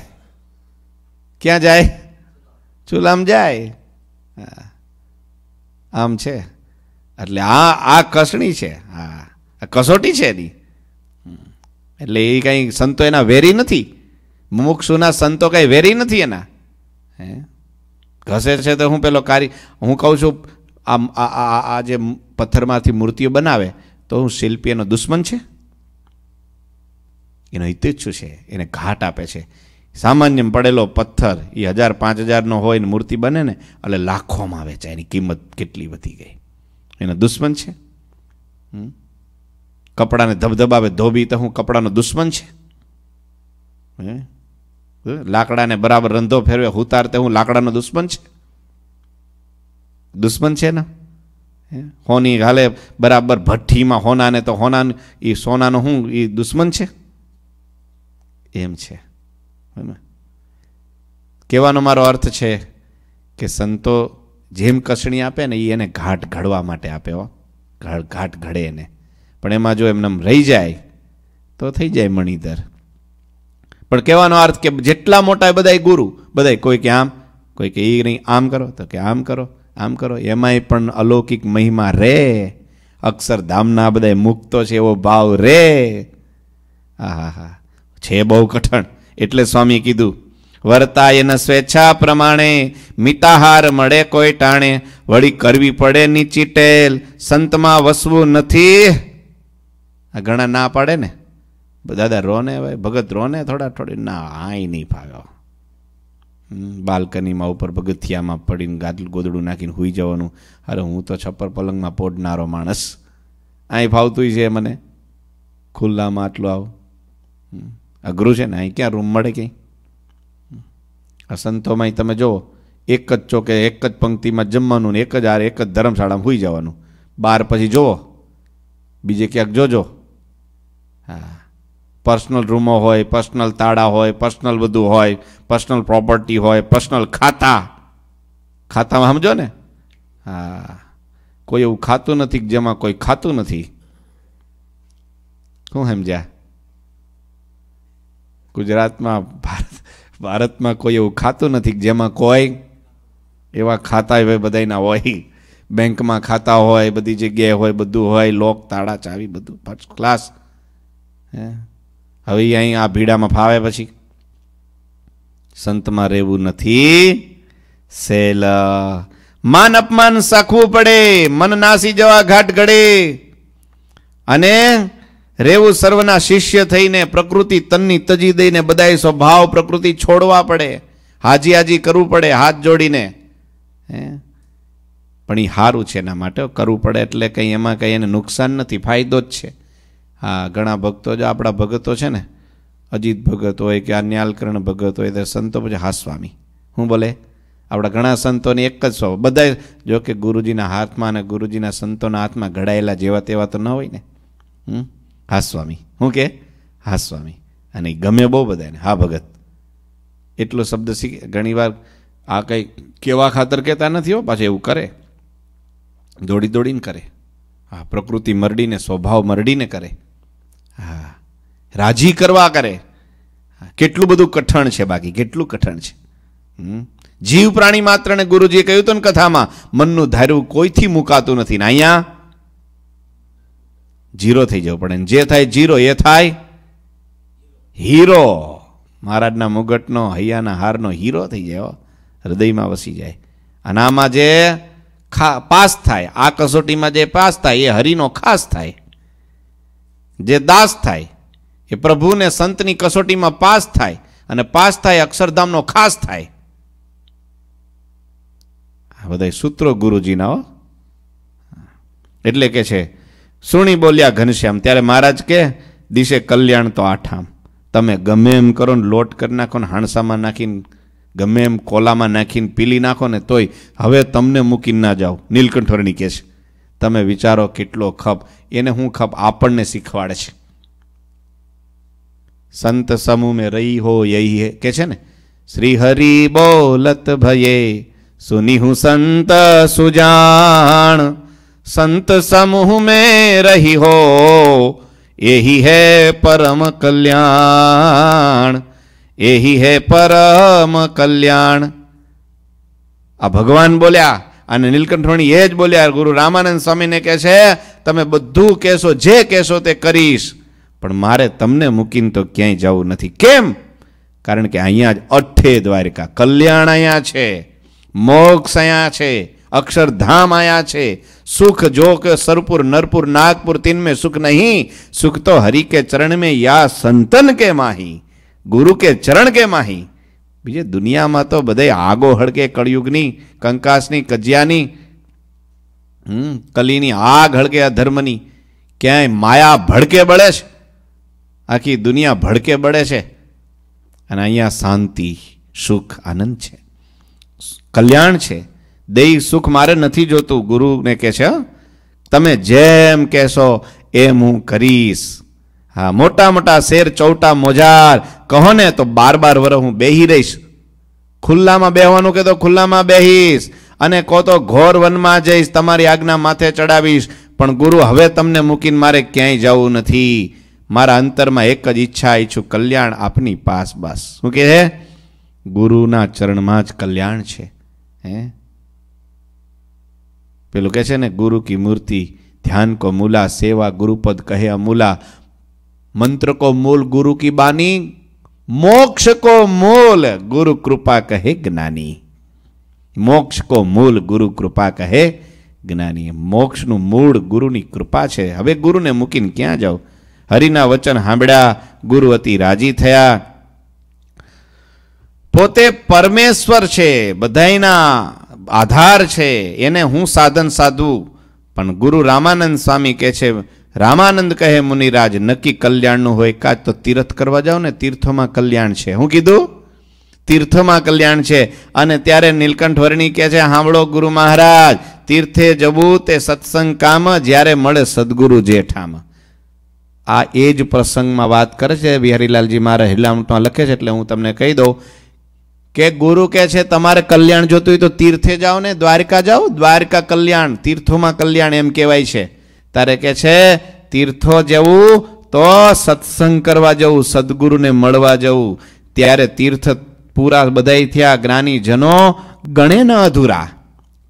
ક્યાં જાય ચૂલામાં જાય આમ છે એટલે આ આ કસણી છે હા આ કસોટી છે એની એટલે એ કંઈ સંતો એના વેરી નથી મુમુક્ષુના સંતો કંઈ વેરી નથી એના હે ઘસે છે તો હું પેલો કારી હું કહું છું આમ આ આ જે પથ્થરમાંથી મૂર્તિઓ બનાવે તો હું શિલ્પી એનો દુશ્મન છે એનો હિતેચ્છુ છે એને ઘાટ આપે છે સામાન્ય પડેલો પથ્થર એ હજાર પાંચ હજારનો હોય ને મૂર્તિ બને ને એટલે લાખોમાં વેચાય એની કિંમત કેટલી વધી ગઈ એનો દુશ્મન છે કપડાને ધબધબાવે ધોબી તો હું કપડાનો દુશ્મન છે હે લાકડાને બરાબર રંધો ફેરવે હુતાર તે હું લાકડાનો દુશ્મન છે દુશ્મન છે ને હોની ઘાલે બરાબર ભઠ્ઠીમાં હોનાને તો હોના એ સોનાનો હું એ દુશ્મન છે એમ છે કહેવાનો મારો અર્થ છે કે સંતો જેમ કસણી આપે ને એ એને ઘાટ ઘડવા માટે આપે હો ઘાટ ઘડે એને પણ એમાં જો એમને રહી જાય તો થઈ જાય મણીધર પણ કહેવાનો અર્થ કે જેટલા મોટા બધાય ગુરુ બધાય કોઈ કે આમ કોઈ કે એ નહીં આમ કરો તો કે આમ કરો આમ કરો એમાંય પણ અલૌકિક મહિમા રે અક્ષરધામના બધા મુક્તો છે એવો ભાવ રે હા હા છે બહુ કઠણ એટલે સ્વામી કીધું વર્તા એના સ્વેચ્છા પ્રમાણે મિતાહાર મળે કોઈ ટાણે વળી કરવી પડે ની ચીટેલ સંતમાં વસવું નથી આ ઘણા ના પાડે ને દાદા રોને ભાઈ ભગત રોને થોડા થોડી ના આય નહીં ફાવ્યો બાલ્કનીમાં ઉપર પગથિયામાં પડીને ગાદલું ગોદડું નાખીને હોઈ જવાનું અરે હું તો છપ્પર પલંગમાં પોડનારો માણસ અહીં ફાવતું છે મને ખુલ્લામાં આટલું આવ અઘરું છે ને અહીં ક્યાં રૂમ મળે કંઈ આ સંતોમાં તમે જુઓ એક જ ચોકે એક જ પંક્તિમાં જમવાનું ને એક જ આરે એક જ ધર્મશાળામાં હોઈ જવાનું બાર પછી જુઓ બીજે ક્યાંક જોજો હા પર્સનલ રૂમો હોય પર્સનલ તાળા હોય પર્સનલ બધું હોય પર્સનલ પ્રોપર્ટી હોય પર્સનલ ખાતા ખાતામાં સમજો ને હા કોઈ એવું ખાતું નથી જેમાં કોઈ ખાતું નથી શું સમજ્યા ગુજરાતમાં ભારત ભારતમાં કોઈ એવું ખાતું નથી જેમાં કોઈ એવા ખાતા એવા બધાના હોય બેંકમાં ખાતા હોય બધી જગ્યાએ હોય બધું હોય લોક તાળા ચાવી બધું ફર્સ્ટ ક્લાસ હે હવે અહીં આ ભીડામાં ફાવે પછી સંતમાં રહેવું નથી સેલ માન અપમાન સાખવું પડે મન નાસી જવા ઘાટ ઘડે અને રેવું સર્વના શિષ્ય થઈને પ્રકૃતિ તનની તજી દઈને બધાય સ્વભાવ પ્રકૃતિ છોડવા પડે હાજી હાજી કરવું પડે હાથ જોડીને હે પણ એ સારું છે એના માટે કરવું પડે એટલે કંઈ એમાં કંઈ એને નુકસાન નથી ફાયદો જ છે હા ઘણા ભક્તો જો આપણા ભગતો છે ને અજીત ભગત હોય કે અન્યાલકરણ ભગત હોય તો સંતો પછી હા સ્વામી હું બોલે આપણા ઘણા સંતોની એક જ સ્વભાવ બધા જો કે ગુરુજીના હાથમાં અને ગુરુજીના સંતોના હાથમાં ઘડાયેલા જેવા તેવા તો ન હોય ને હમ હા સ્વામી હું કે હા સ્વામી અને ગમે બહુ બધાને હા ભગત એટલો શબ્દ શીખે ઘણીવાર આ કંઈ કેવા ખાતર કહેતા નથી હો પાછું એવું કરે દોડી દોડીને કરે હા પ્રકૃતિ મરડીને સ્વભાવ મરડીને કરે હા રાજી કરવા કરે કેટલું બધું કઠણ છે બાકી કેટલું કઠણ છે જીવ પ્રાણી માત્રને ગુરુજીએ કહ્યું હતું ને કથામાં મનનું ધાર્યું કોઈથી મુકાતું નથી ને અહીંયા જીરો થઈ જવું પડે જે થાય જીરો એ થાય હીરો મહારાજના મુગટનો હૈયાના હારનો હીરો થઈ જાય હૃદયમાં વસી જાય અને આમાં જે ખા પાસ થાય આ કસોટીમાં જે પાસ થાય એ હરિનો ખાસ થાય જે દાસ થાય એ પ્રભુને સંતની કસોટીમાં પાસ થાય અને પાસ થાય અક્ષરધામનો ખાસ થાય આ બધા સૂત્રો ગુરુજીના હો એટલે કે છે સુણી બોલ્યા ઘનશ્યામ ત્યારે મહારાજ કે દિશે કલ્યાણ તો આઠામ તમે ગમે એમ કરો ને લોટ કરી નાખો ને હાણસામાં નાખીને ગમે એમ કોલામાં નાખીને પીલી નાખો ને તોય હવે તમને મૂકીને ના જાઓ નીલકંઠોરણી કહે છે તમે વિચારો કેટલો ખપ એને હું ખપ આપણને શીખવાડે છે સંત સમૂહ મેં રહી હો યહી હે કે છે ને શ્રી હરિ બોલત ભયે સુની હું સંત સુજાણ સંત સમૂહ મેં રહી હો એહી હે પરમ કલ્યાણ એહી હે પરમ કલ્યાણ આ ભગવાન બોલ્યા અને નીલકંઠવણી એ જ બોલ્યા ગુરુ રામાનંદ સ્વામીને કહે છે તમે બધું કહેશો જે કહેશો તે કરીશ પણ મારે તમને મૂકીને તો ક્યાંય જવું નથી કેમ કારણ કે અહીંયા જ અઠે દ્વારિકા કલ્યાણ અહીંયા છે મોક્ષ અહીંયા છે અક્ષરધામ આયા છે સુખ જો સરપુર નરપુર નાગપુર તીન મેં સુખ નહીં સુખ તો હरि के चरण में या संतन के माही गुरु के चरण के माही બીજે દુનિયામાં તો બધે આગો હળકે કળયુગની કંકાસની કજિયાની હમ કલીની આગ હળકે અધર્મની ક્યાંય માયા ભડકે બળે છે આખી દુનિયા ભડકે બળે છે અને અહીંયા શાંતિ સુખ આનંદ છે કલ્યાણ છે દૈ સુખ મારે નથી જોતું ગુરુને કહે છે તમે જેમ કહેશો એમ હું કરીશ હા મોટા મોટા શેર ચૌટા મોજાર કહો ને તો બાર બાર વર હું બેહી રહીશ ખુલ્લામાં બેહવાનું કે તો ખુલ્લામાં બેહીશ અને કહો તો ઘોર વનમાં જઈશ તમારી આજ્ઞા માથે ચડાવીશ પણ ગુરુ હવે તમને મૂકીને મારે ક્યાંય જવું નથી મારા અંતરમાં એક જ ઈચ્છા ઈચ્છું કલ્યાણ આપની પાસ બાસ શું કહે હે ગુરુના ચરણમાં જ કલ્યાણ છે હે પેલું કહે છે ને ગુરુ કી મૂર્તિ ધ્યાન કો મૂલા સેવા ગુરુપદ કહે અમૂલા मंत्र को मूल गुरु की बानी मोक्ष को मूल गुरु कृपा कहे ज्ञानी મોક્ષ કો મૂળ ગુરુ કૃપા કહે જ્ઞાની મોક્ષનું મૂળ ગુરુની કૃપા છે હવે ગુરુને મૂકીને ક્યાં જાઓ હરિના વચન સાંભળ્યા ગુરુ અતિ રાજી થયા પોતે પરમેશ્વર છે બધાના આધાર છે એને હું સાધન સાધું પણ ગુરુ રામાનંદ સ્વામી કહે છે રામાનંદ કહે મુનિરાજ નક્કી કલ્યાણનું હોય કાચ તો તીર્થ કરવા જાઓ ને તીર્થોમાં કલ્યાણ છે હું કીધું તીર્થમાં કલ્યાણ છે અને ત્યારે નીલકંઠ વર્ણી કહે છે હાંભળો ગુરુ મહારાજ તીર્થે જવું તે સત્સંગ કામ જ્યારે મળે સદગુરુ જેઠામાં આ એ જ પ્રસંગમાં વાત કરે છે બિહારીલાલજી મારા હિલામટમાં લખે છે એટલે હું તમને કહી દઉં કે ગુરુ કહે છે તમારે કલ્યાણ જોતું હોય તો તીર્થે જાઓ ને દ્વારકા જાઓ દ્વારકા કલ્યાણ તીર્થોમાં કલ્યાણ એમ કહેવાય છે ત્યારે કે છે તીર્થો જવું તો સત્સંગ કરવા જવું સદગુરુને મળવા જવું ત્યારે તીર્થ પૂરા બધાય થયા જ્ઞાનીજનો ગણે ન અધૂરા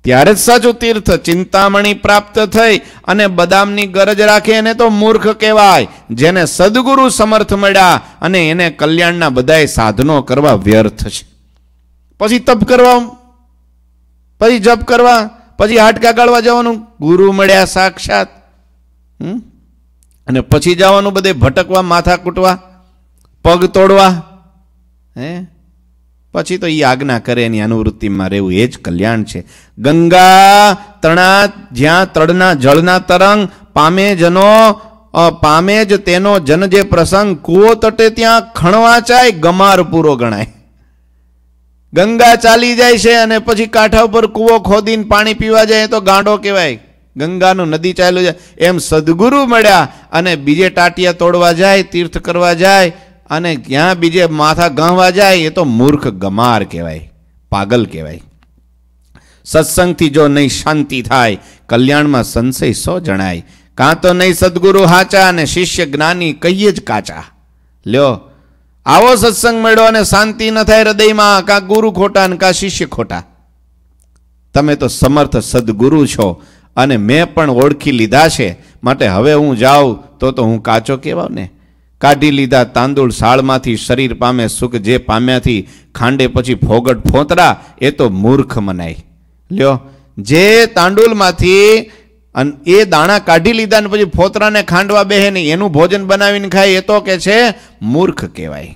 ત્યારે જ સાચું તીર્થ ચિંતામણી પ્રાપ્ત થઈ અને બદામની ગરજ રાખે એને તો મૂર્ખ કહેવાય જેને સદગુરુ સમર્થ મળ્યા અને એને કલ્યાણના બધાય સાધનો કરવા વ્યર્થ છે પછી તપ કરવા પછી જપ કરવા પછી હાટકા ગાળવા જવાનું ગુરુ મળ્યા સાક્ષાત અને પછી જવાનું બધે ભટકવા માથા કૂટવા પગ તોડવા હે પછી તો એ આજ્ઞા કરે એની અનુવૃત્તિમાં રહેવું એ જ કલ્યાણ છે ગંગા તણા જ્યાં તળના જળના તરંગ પામે જનો પામે જ તેનો જન જે પ્રસંગ કૂવો તટે ત્યાં ખણવા ચાય ગમાર પૂરો ગણાય ગંગા ચાલી જાય છે અને પછી કાંઠા ઉપર કૂવો ખોદીને પાણી પીવા જાય તો ગાંડો કહેવાય ગંગાનું નદી ચાલ્યું છે એમ સદગુરુ મળ્યા અને બીજે ટાટિયા તોડવા જાય તીર્થ કરવા જાય અને ક્યાં બીજે માથા ગણવા જાય એ તો મૂર્ખ ગમાર કહેવાય પાગલ કહેવાય સત્સંગથી જો નહીં શાંતિ થાય કલ્યાણમાં સંશય સો જણાય કાં તો નહીં સદગુરુ હાચા અને શિષ્ય જ્ઞાની કહીએ જ કાચા લ્યો આવો સત્સંગ મળ્યો અને શાંતિ ન થાય હૃદયમાં કાં ગુરુ ખોટા અને કાં શિષ્ય ખોટા તમે તો સમર્થ સદગુરુ છો અને મેં પણ ઓળખી લીધા છે માટે હવે હું જાઉં તો તો હું કાચો કહેવાઉં ને કાઢી લીધા તાંદુળ શાળમાંથી શરીર પામે સુખ જે પામ્યાથી ખાંડે પછી ફોગટ ફોતરા એ તો મૂર્ખ મનાય લ્યો જે તાંડુલમાંથી અને એ દાણા કાઢી લીધા ને પછી ફોતરાને ખાંડવા બેહે નહીં એનું ભોજન બનાવીને ખાય એ તો કે છે મૂર્ખ કહેવાય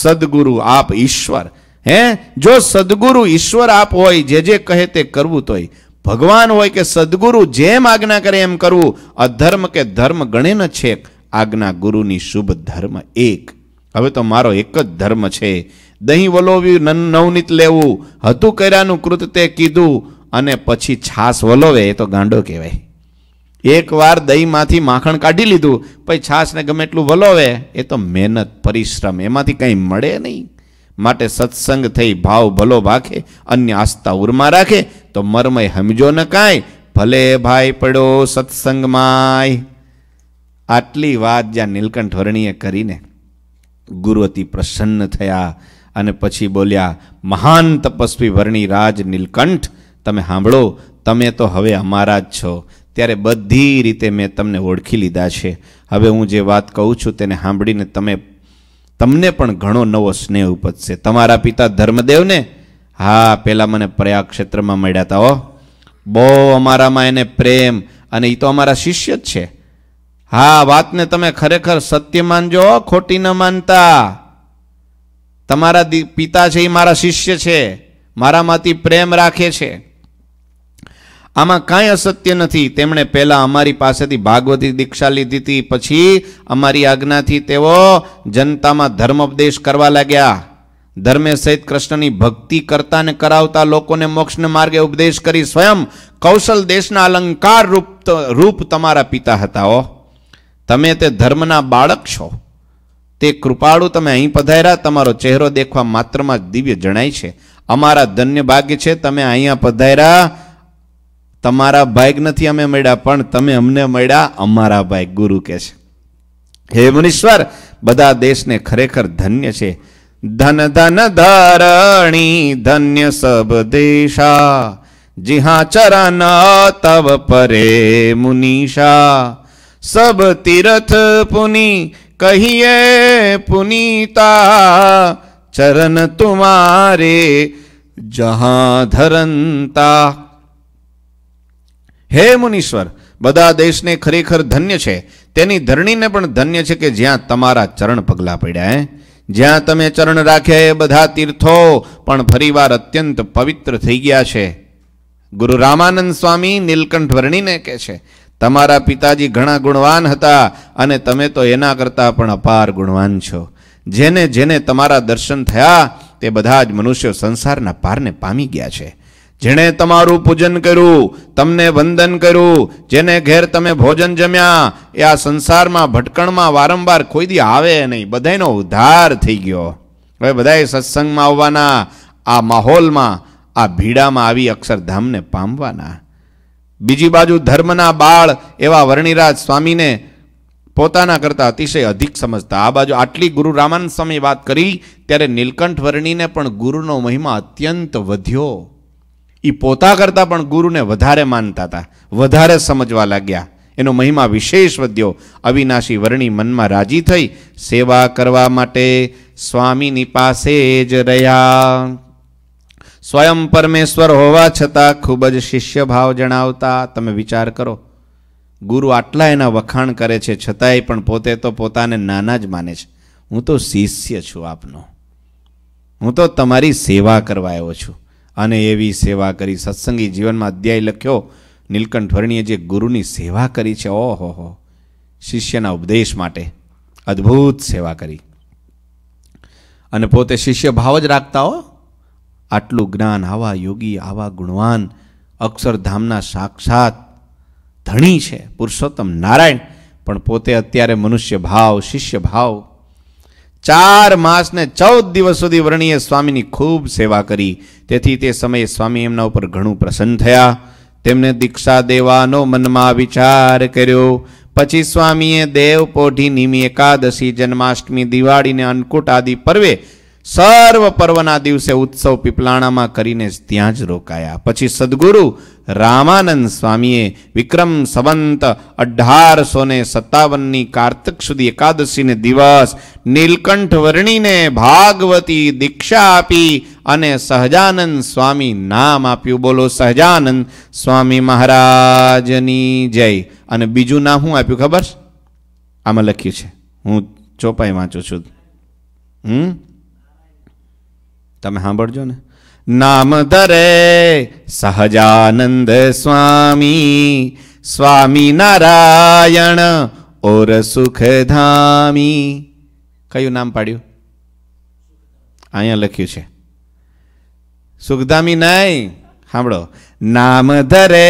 સદગુરુ આપ ઈશ્વર હે જો સદગુરુ ઈશ્વર આપ હોય જે જે કહે તે કરવું તોય ભગવાન હોય કે સદગુરુ જેમ આજ્ઞા કરે એમ કરવું અધર્મ કે ધર્મ ગણે ન છે આજ્ઞા ગુરુની શુભ ધર્મ એક હવે તો મારો એક જ ધર્મ છે દહીં વલોવ્યું નન નવનીત લેવું હતું કર્યાનું કૃત તે કીધું અને પછી છાસ વલોવે એ તો ગાંડો કહેવાય એકવાર દહીંમાંથી માખણ કાઢી લીધું પછી છાસને ગમે એટલું વલોવે એ તો મહેનત પરિશ્રમ એમાંથી કંઈ મળે નહીં માટે સત્સંગ થઈ ભાવ ભલો ભાખે અન્ય આસ્થા ઉરમાં રાખે તો મરમય સમજો ન કાંઈ ભલે ભાઈ પડ્યો સત્સંગમાંય આટલી વાત જ્યાં નીલકંઠ વર્ણીએ કરીને ગુરુવતી પ્રસન્ન થયા અને પછી બોલ્યા મહાન તપસ્વી વર્ણી રાજ નીલકંઠ તમે સાંભળો તમે તો હવે અમારા જ છો ત્યારે બધી રીતે મેં તમને ઓળખી લીધા છે હવે હું જે વાત કહું છું તેને સાંભળીને તમે તમને પણ ઘણો નવો સ્નેહ ઉપજશે તમારા પિતા ધર્મદેવને હા પહેલાં મને પ્રયાગ ક્ષેત્રમાં મળ્યા હતા હો બહુ અમારામાં એને પ્રેમ અને એ તો અમારા શિષ્ય જ છે હા વાતને તમે ખરેખર સત્ય માનજો ખોટી ન માનતા તમારા પિતા છે એ મારા શિષ્ય છે મારામાંથી પ્રેમ રાખે છે આમાં કાંઈ અસત્ય નથી તેમણે પહેલાં અમારી પાસેથી ભાગવતી દીક્ષા લીધી હતી પછી અમારી આજ્ઞાથી તેઓ જનતામાં ધર્મોપદેશ કરવા લાગ્યા ધર્મે સહિત કૃષ્ણની ભક્તિ કરતા ને કરાવતા લોકોને મોક્ષને માર્ગે ઉપદેશ કરી સ્વયં કૌશલ દેશના અલંકાર રૂપ રૂપ તમારા પિતા હતા ઓ તમે તે ધર્મના બાળક છો તે કૃપાળુ તમે અહીં પધાર્યા તમારો ચહેરો દેખવા માત્રમાં દિવ્ય જણાય છે અમારા ધન્ય ભાગ્ય છે તમે અહીંયા પધાર્યા તમારા ભાઈક નથી અમે મળ્યા પણ તમે અમને મળ્યા અમારા ભાઈક ગુરુ કહે છે હે મુનીશ્વર બધા દેશને ખરેખર ધન્ય છે ધન ધન ધરણી ધન્ય સબ દેશા जिहा चरण तब પરે मुनीषा सब તીરથ पुनि કહીએ पुनीता चरण તુમારે जहाँ धरंता હે મુનીશ્વર બધા દેશને ખરેખર ધન્ય છે તેની ધરણીને પણ ધન્ય છે કે જ્યાં તમારા ચરણ પગલાં પડ્યા હે જ્યાં તમે ચરણ રાખ્યા એ બધા તીર્થો પણ ફરીવાર અત્યંત પવિત્ર થઈ ગયા છે ગુરુ રામાનંદ સ્વામી નીલકંઠ વર્ણીને કહે છે તમારા પિતાજી ઘણા ગુણવાન હતા અને તમે તો એના કરતાં પણ અપાર ગુણવાન છો જેને જેને તમારા દર્શન થયા તે બધા જ મનુષ્યો સંસારના પારને પામી ગયા છે જેણે તમારું પૂજન કર્યું તમને વંદન કર્યું જેને ઘેર તમે ભોજન જમ્યા એ આ સંસારમાં ભટકણમાં વારંવાર કોઈ દી આવે નહીં બધાનો ઉદ્ધાર થઈ ગયો હવે બધાએ સત્સંગમાં આવવાના આ માહોલમાં આ ભીડામાં આવી અક્ષરધામને પામવાના બીજી બાજુ ધર્મના બાળ એવા વર્ણિરાજ સ્વામીને પોતાના કરતાં અતિશય અધિક સમજતા આ બાજુ આટલી ગુરુ રામાનંદ સ્વામી વાત કરી ત્યારે નીલકંઠ વર્ણીને પણ ગુરુનો મહિમા અત્યંત વધ્યો એ પોતા કરતાં પણ ગુરુને વધારે માનતા હતા વધારે સમજવા લાગ્યા એનો મહિમા વિશેષ વધ્યો અવિનાશી વર્ણી મનમાં રાજી થઈ સેવા કરવા માટે સ્વામીની પાસે જ રહ્યા સ્વયં પરમેશ્વર હોવા છતાં ખૂબ જ શિષ્ય ભાવ જણાવતા તમે વિચાર કરો ગુરુ આટલા એના વખાણ કરે છે છતાંય પણ પોતે તો પોતાને નાના જ માને છે હું તો શિષ્ય છું આપનો હું તો તમારી સેવા કરવા આવ્યો છું અને એવી સેવા કરી સત્સંગી જીવનમાં અધ્યાય લખ્યો નીલકંઠ વર્ણીએ જે ગુરુની સેવા કરી છે ઓહો હો શિષ્યના ઉપદેશ માટે અદ્ભુત સેવા કરી અને પોતે શિષ્ય ભાવ જ રાખતા હો આટલું જ્ઞાન આવા યોગી આવા ગુણવાન અક્ષરધામના સાક્ષાત ધણી છે પુરુષોત્તમ નારાયણ પણ પોતે અત્યારે મનુષ્ય ભાવ શિષ્ય ભાવ ચાર માસ ને ચૌદ દિવસ સુધી વર્ણીએ સ્વામીની ખૂબ સેવા કરી તેથી તે સમયે સ્વામી એમના ઉપર ઘણું પ્રસન્ન થયા તેમને દીક્ષા દેવાનો મનમાં વિચાર કર્યો પછી સ્વામીએ દેવ પોઢી નિમી એકાદશી જન્માષ્ટમી દિવાળીને અન્નકૂટ આદિ પર્વે સર્વ પર્વના દિવસે ઉત્સવ પીપલાણામાં કરીને જ ત્યાં જ રોકાયા પછી સદગુરુ રામાનંદ સ્વામીએ વિક્રમ સંવંત અઢારસો ને સત્તાવનની કારતક સુધી એકાદશીને દિવસ નીલકંઠ વર્ણીને ભાગવતી દીક્ષા આપી અને સહજાનંદ સ્વામી નામ આપ્યું બોલો સહજાનંદ સ્વામી મહારાજની જય અને બીજું નામ હું આપ્યું ખબર આમાં લખ્યું છે હું ચોપાઈ વાંચું છું હમ તમે સાંભળજો ને નામ ધરે સહજાનંદ સ્વામી સ્વામી નારાયણ ઓર સુખધામી કયું નામ પાડ્યું અહીંયા લખ્યું છે સુખધામી નહીં સાંભળો નામ ધરે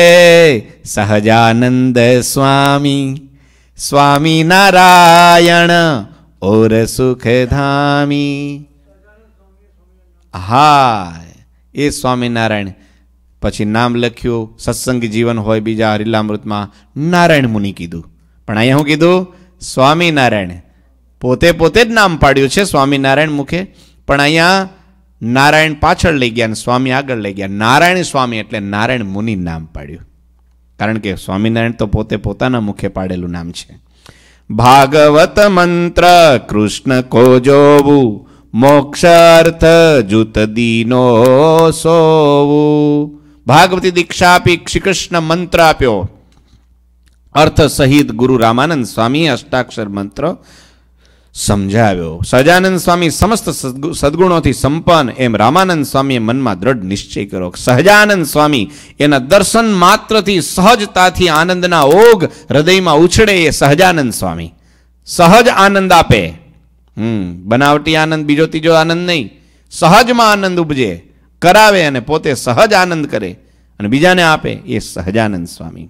સહજાનંદ સ્વામી સ્વામી નારાયણ ઓર સુખધામી હા એ સ્વામિનારાયણ પછી નામ લખ્યું સત્સંગ જીવન હોય બીજા હરિલામૃતમાં નારાયણ મુનિ કીધું પણ અહીંયા હું કીધું સ્વામિનારાયણ પોતે પોતે જ નામ પાડ્યું છે સ્વામિનારાયણ મુખે પણ અહીંયા નારાયણ પાછળ લઈ ગયા અને સ્વામી આગળ લઈ ગયા નારાયણ સ્વામી એટલે નારાયણ મુનિ નામ પાડ્યું કારણ કે સ્વામિનારાયણ તો પોતે પોતાના મુખે પાડેલું નામ છે ભાગવત મંત્ર કૃષ્ણ કો જોવું મોક્ષાર્થ જુત દીનો સોવું ભાગવતી દીક્ષા આપી શ્રીકૃષ્ણ મંત્ર આપ્યો અર્થ સહિત ગુરુ રામાનંદ સ્વામી અષ્ટાક્ષર મંત્ર સમજાવ્યો સહજાનંદ સ્વામી સમસ્ત સદગુણોથી સંપન્ન એમ રામાનંદ સ્વામીએ મનમાં દ્રઢ નિશ્ચય કર્યો સહજાનંદ સ્વામી એના દર્શન માત્રથી સહજતાથી આનંદના ઓગ હૃદયમાં ઉછળે એ સહજાનંદ સ્વામી સહજ આનંદ આપે હમ બનાવટી આનંદ બીજો ત્રીજો આનંદ નહીં સહજમાં આનંદ ઉપજે કરાવે અને પોતે સહજ આનંદ કરે અને બીજાને આપે એ સહજાનંદ સ્વામી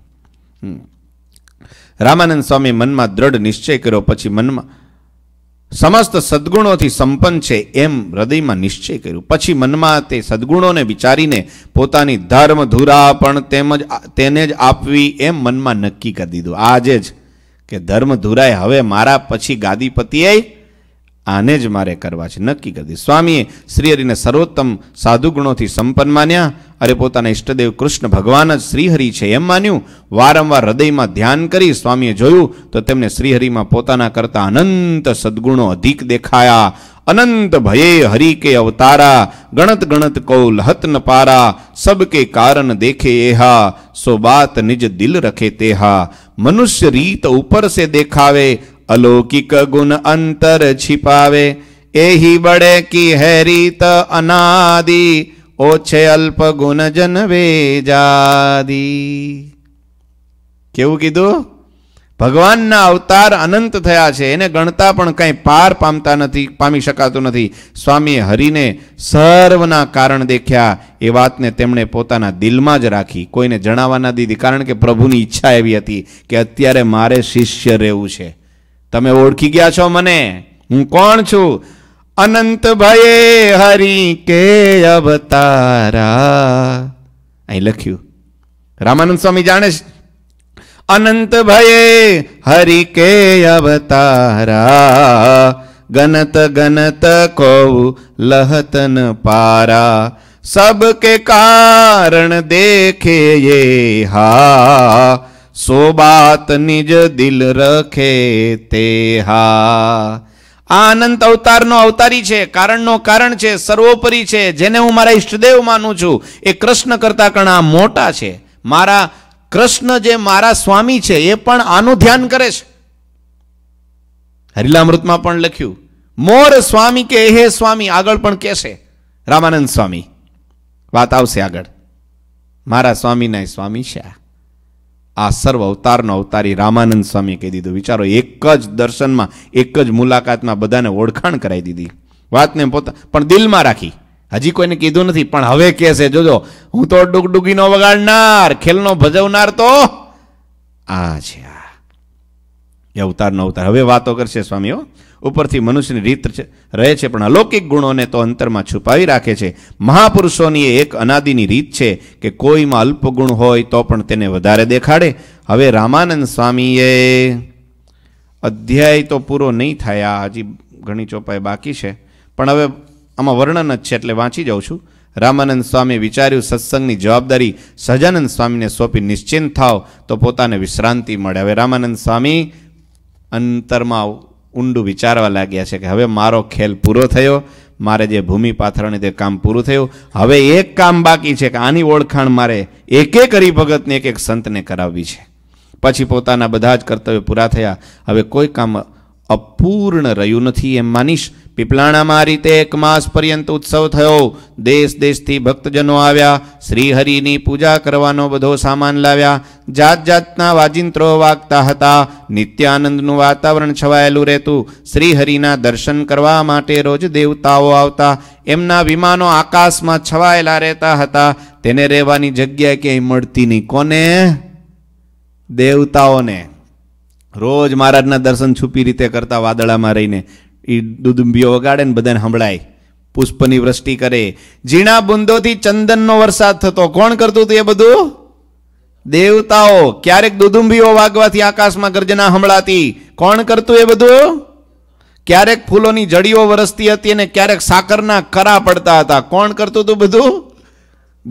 રામાનંદ સ્વામી મનમાં દ્રઢ નિશ્ચય કર્યો પછી મનમાં સમસ્ત સદ્ગુણોથી સંપન્ન છે એમ હૃદયમાં નિશ્ચય કર્યો પછી મનમાં તે સદ્ગુણોને વિચારીને પોતાની ધર્મ ધુરા પણ તેમજ તેને જ આપવી એમ મનમાં નક્કી કરી દીધું આજે જ કે ધર્મ ધુરાએ હવે મારા પછી ગાદીપતિએ આને જ મારે કરવા છે નક્કી કરી દીધું સ્વામીએ શ્રીહરિને સર્વોત્તમ સાધુ ગુણોથી સંપન્ન માન્યા અરે પોતાના ઇષ્ટદેવ કૃષ્ણ ભગવાન જ શ્રીહરિ છે એમ માન્યું વારંવાર હૃદયમાં ધ્યાન કરી સ્વામીએ જોયું તો તેમને શ્રીહરિમાં પોતાના કરતા અનંત સદ્ગુણો અધિક દેખાયા અનંત ભયે હરિ કે અવતારા ગણત ગણત કૌલ લહત ન પારા સબ કે કારણ દેખે એહા સો બાત નિજ દિલ રખે તેહા મનુષ્ય રીત ઉપર સે દેખાવે અલૌકિક ગુણ અંતર छिपावे એહી વડે કી હેરીત અનાદિ ઓછે અલ્પ ગુણ જનવે જાદી કેવું કીધું ભગવાનના અવતાર અનંત થયા છે એને ગણતા પણ કંઈ પાર પામતા નથી પામી શકાતું નથી સ્વામીએ હરિને સર્વના કારણ દેખ્યા એ વાતને તેમણે પોતાના દિલમાં જ રાખી કોઈને જણાવવા ના દીધી કારણ કે પ્રભુની ઈચ્છા એવી હતી કે અત્યારે મારે શિષ્ય રહેવું છે તમે ઓળખી ગયા છો મને હું કોણ છું અનંત ભયે હરી કે અવતારા અહીં લખ્યું રામાનંદ સ્વામી જાણે અનંત ભયે હરિ કે અવતારા ગનત ગનત કૌ લહતન પારા સબ કે કારણ દેખે હા સો બાત નિજ દિલ રખે તે હા આ અનંત અવતારનો અવતારી છે કારણનો કારણ છે સર્વોપરી છે જેને હું મારા ઈષ્ટદેવ માનું છું એ કૃષ્ણ કરતાં ઘણા મોટા છે મારા કૃષ્ણ જે મારા સ્વામી છે એ પણ આનું ધ્યાન કરે છે હરિલામૃતમાં પણ લખ્યું મોર સ્વામી કે હે સ્વામી આગળ પણ કહેશે રામાનંદ સ્વામી વાત આવશે આગળ મારા સ્વામીના સ્વામી છે આ આ સર્વ અવતારનો અવતારી રામાનંદ સ્વામીએ કહી દીધું વિચારો એક જ દર્શનમાં એક જ મુલાકાતમાં બધાને ઓળખાણ કરાવી દીધી વાતને પોતા પણ દિલમાં રાખી હજી કોઈને કીધું નથી પણ હવે કહેશે જોજો હું તો ડુગ ડુગીનો વગાડનાર ખેલનો ભજવનાર તો આ છે આ એ અવતારનો અવતાર હવે વાતો કરશે સ્વામીઓ ઉપરથી મનુષ્યની રીત છે રહે છે પણ અલૌકિક ગુણોને તો અંતરમાં છુપાવી રાખે છે મહાપુરુષોની એક અનાદિની રીત છે કે કોઈમાં અલ્પ ગુણ હોય તો પણ તેને વધારે દેખાડે હવે રામાનંદ સ્વામીએ અધ્યાય તો પૂરો નહીં થાય આ હજી ઘણી ચોપાઈ બાકી છે પણ હવે આમાં વર્ણન જ છે એટલે વાંચી જાઉં છું રામાનંદ સ્વામીએ વિચાર્યું સત્સંગની જવાબદારી સજાનંદ સ્વામીને સોંપી નિશ્ચિંત થાવ તો પોતાને વિશ્રાંતિ મળે હવે રામાનંદ સ્વામી અંતરમાં ઊંડું વિચારવા લાગ્યા છે કે હવે મારો ખેલ પૂરો થયો મારે જે ભૂમિ પાથરણી તે કામ પૂરું થયું હવે એક કામ બાકી છે કે આની ઓળખાણ મારે એક એક હરિભગતને એક એક સંતને કરાવવી છે પછી પોતાના બધા જ કર્તવ્ય પૂરા થયા હવે કોઈ કામ અપૂર્ણ રહ્યું નથી એમ માનીશ પીપલાણામાં આ રીતે એક માસ પર્યંત ઉત્સવ થયો દેશ દેશથી ભક્તજનો આવ્યા શ્રીહરિની પૂજા કરવાનો બધો સામાન લાવ્યા જાત જાતના વાજિંત્રો વાગતા હતા નિત્યાનંદનું વાતાવરણ છવાયેલું રહેતું શ્રીહરિના દર્શન કરવા માટે રોજ દેવતાઓ આવતા એમના વિમાનો આકાશમાં છવાયેલા રહેતા હતા તેને રહેવાની જગ્યા ક્યાંય મળતી નહીં કોને દેવતાઓને રોજ મહારાજના દર્શન છુપી રીતે કરતા વાદળામાં રહીને એ દુદુંબીઓ વગાડે ને બધાને સંભળાય પુષ્પની વૃષ્ટિ કરે ઝીણા બુંદોથી ચંદનનો વરસાદ થતો કોણ કરતું હતું એ બધું દેવતાઓ ક્યારેક દુદુંબીઓ વાગવાથી આકાશમાં ગર્જના સંભળાતી કોણ કરતું એ બધું ક્યારેક ફૂલોની જડીઓ વરસતી હતી અને ક્યારેક સાકરના કરા પડતા હતા કોણ કરતું હતું બધું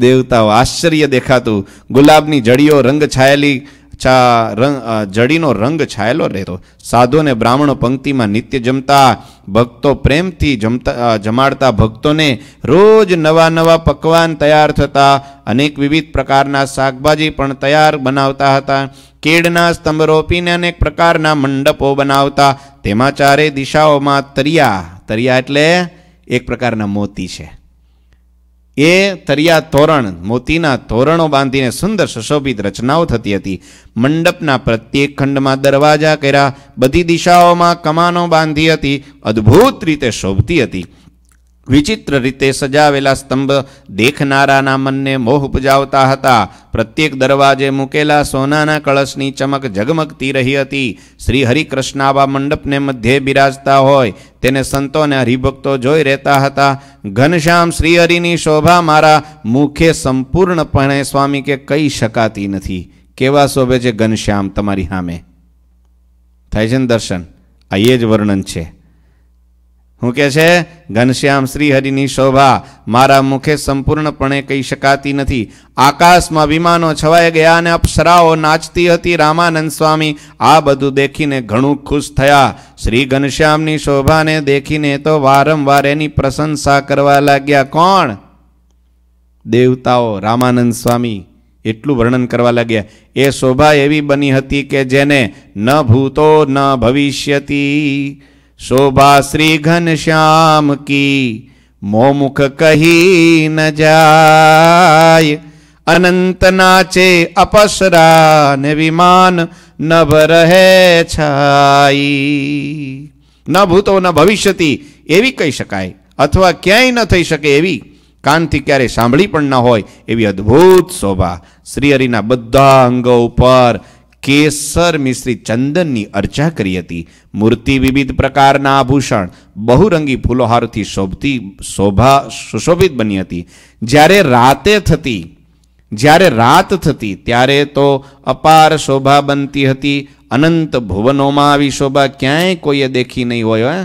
દેવતાઓ આશ્ચર્ય દેખાતું ગુલાબની જડીઓ રંગ છાયેલી છા રંગ જડીનો રંગ છાયેલો રહેતો સાધુને બ્રાહ્મણો પંક્તિમાં નિત્ય જમતા ભક્તો પ્રેમથી જમતા જમાડતા ભક્તોને રોજ નવા નવા પકવાન તૈયાર થતા અનેક વિવિધ પ્રકારના શાકભાજી પણ તૈયાર બનાવતા હતા કેળના સ્તંભ રોપીને અનેક પ્રકારના મંડપો બનાવતા તેમાં ચારે દિશાઓમાં તરિયા તરિયા એટલે એક પ્રકારના મોતી છે એ તરિયા તોરણ મોતીના તોરણો બાંધીને સુંદર સુશોભિત રચનાઓ થતી હતી મંડપના પ્રત્યેક ખંડમાં દરવાજા કર્યા બધી દિશાઓમાં કમાનો બાંધી હતી અદ્ભુત રીતે શોભતી હતી વિચિત્ર રીતે સજાવેલા સ્તંભ દેખનારાના મનને મોહ ઉપજાવતા હતા પ્રત્યેક દરવાજે મૂકેલા સોનાના કળશની ચમક ઝગમગતી રહી હતી શ્રી હરિકૃષ્ણ આવા મંડપને મધ્યે બિરાજતા હોય તેને સંતો અને હરિભક્તો જોઈ રહેતા હતા ઘનશ્યામ શ્રીહરિની શોભા મારા મુખે સંપૂર્ણપણે સ્વામી કે કહી શકાતી નથી કેવા શોભે છે ઘનશ્યામ તમારી સામે થાય છે દર્શન આ એ જ વર્ણન છે શું કહે છે ઘનશ્યામ શ્રીહરિની શોભા મારા મુખે સંપૂર્ણપણે કહી શકાતી નથી આકાશમાં વિમાનો છવાઈ ગયા અને અપ્સરાઓ નાચતી હતી રામાનંદ સ્વામી આ બધું દેખીને ઘણું ખુશ થયા શ્રી ઘનશ્યામની શોભાને દેખીને તો વારંવાર એની પ્રશંસા કરવા લાગ્યા કોણ દેવતાઓ રામાનંદ સ્વામી એટલું વર્ણન કરવા લાગ્યા એ શોભા એવી બની હતી કે જેને ન ભૂતો ન ભવિષ્યતી શોભા શ્રી ઘનશ્યામ કી મોમુખ કહી ન જાય અનંત નાચે અપસરા ને વિમાન નભ રહે છાઈ ન ભૂતો ન ભવિષ્યતી એવી કહી શકાય અથવા ક્યાંય ન થઈ શકે એવી કાનથી ક્યારેય સાંભળી પણ ન હોય એવી અદ્ભુત શોભા શ્રીહરિના બધા અંગો ઉપર કેસર મિશ્રિત ચંદનની અર્ચા કરી હતી મૂર્તિ વિવિધ પ્રકારના આભૂષણ બહુરંગી ફૂલોહારથી શોભતી શોભા સુશોભિત બની હતી જ્યારે રાતે થતી જ્યારે રાત થતી ત્યારે તો અપાર શોભા બનતી હતી અનંત ભુવનોમાં આવી શોભા ક્યાંય કોઈએ દેખી નહીં હોય હે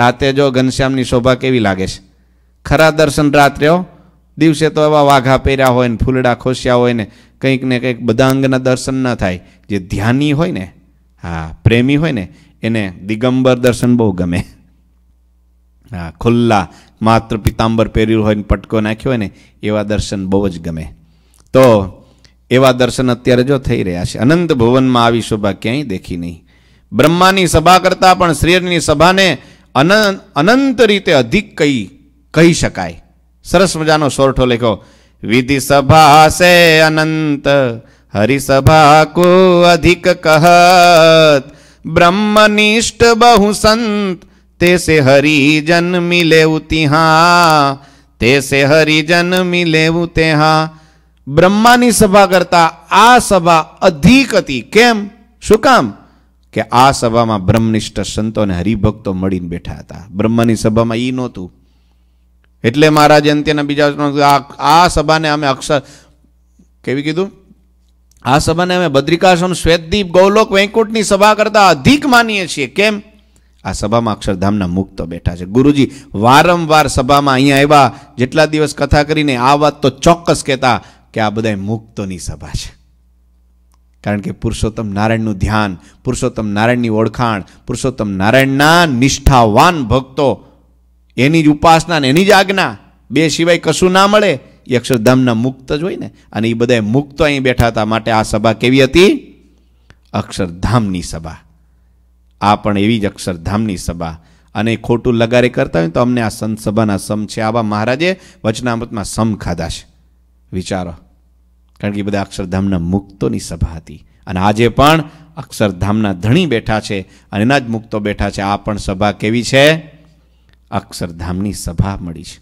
રાતે જો ઘનશ્યામની શોભા કેવી લાગે છે ખરા દર્શન રાત્રે દિવસે તો એવા વાઘા પહેર્યા હોય ને ફૂલડા ખોસ્યા હોય ને કંઈક ને કંઈક બધાંગના દર્શન ન થાય જે ધ્યાની હોય ને હા પ્રેમી હોય ને એને દિગંબર દર્શન બહુ ગમે હા ખુલ્લા માત્ર પિતાંબર પહેર્યું હોય ને પટકો નાખ્યો હોય ને એવા દર્શન બહુ જ ગમે તો એવા દર્શન અત્યારે જો થઈ રહ્યા છે અનંત ભુવનમાં આવી શોભા ક્યાંય દેખી નહીં બ્રહ્માની સભા કરતાં પણ શ્રીની સભાને અનંત રીતે અધિક કહી કહી શકાય સરસ મજાનો સોરઠો લખ્યો વિધિ સભા સે અનંત હરિસભા કો અધિક કહત બ્રહ્મનિષ્ઠ બહુ સંત તે સે હરિજન મિલે ઉતિહા તે સે હરિજન મિલે ઉતેહા બ્રહ્માની સભા કરતા આ સભા અધિક હતી કેમ શું કામ કે આ સભામાં બ્રહ્મનિષ્ઠ સંતો અને હરિભક્તો મળીને બેઠા હતા બ્રહ્માની સભામાં એ નહોતું એટલે મહારાજ અંત્યના બીજા આ સભાને અમે અક્ષર કેવી કીધું આ સભાને અમે બદ્રિકાશ્રમ શ્વેતદીપ ગૌલોક વૈકુંઠની સભા કરતાં અધિક માનીએ છીએ કેમ આ સભામાં અક્ષરધામના મુક્ત બેઠા છે ગુરુજી વારંવાર સભામાં અહીંયા આવ્યા જેટલા દિવસ કથા કરીને આ વાત તો ચોક્કસ કહેતા કે આ બધા મુક્તોની સભા છે કારણ કે પુરુષોત્તમ નારાયણનું ધ્યાન પુરુષોત્તમ નારાયણની ઓળખાણ પુરુષોત્તમ નારાયણના નિષ્ઠાવાન ભક્તો એની જ ઉપાસના ને એની જ આજ્ઞા બે સિવાય કશું ના મળે એ અક્ષરધામના મુક્ત જ હોય ને અને એ બધા મુક્ત અહીં બેઠા હતા માટે આ સભા કેવી હતી અક્ષરધામની સભા આ પણ એવી જ અક્ષરધામની સભા અને ખોટું લગારે કરતા હોય તો અમને આ સંત સભાના સમ છે આવા મહારાજે વચનામૃતમાં સમ ખાધા છે વિચારો કારણ કે એ બધા અક્ષરધામના મુક્તોની સભા હતી અને આજે પણ અક્ષરધામના ધણી બેઠા છે અને એના જ મુક્તો બેઠા છે આ પણ સભા કેવી છે અક્ષરધામની સભા મળી છે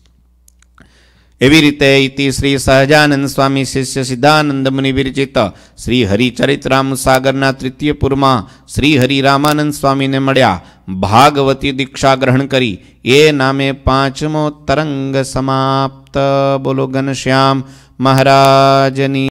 એવી રીતે ઇતિ શ્રી સહજાનંદ સ્વામી શિષ્ય સિદ્ધાનંદ મુનિ વિરચિત શ્રી હરિચરિતરામ સાગરના તૃતીય પૂરમાં શ્રી હરિ રામાનંદ સ્વામીને મળ્યા ભાગવતી દીક્ષા ગ્રહણ કરી એ નામે પાંચમો તરંગ સમાપ્ત બોલો ઘનશ્યામ મહારાજની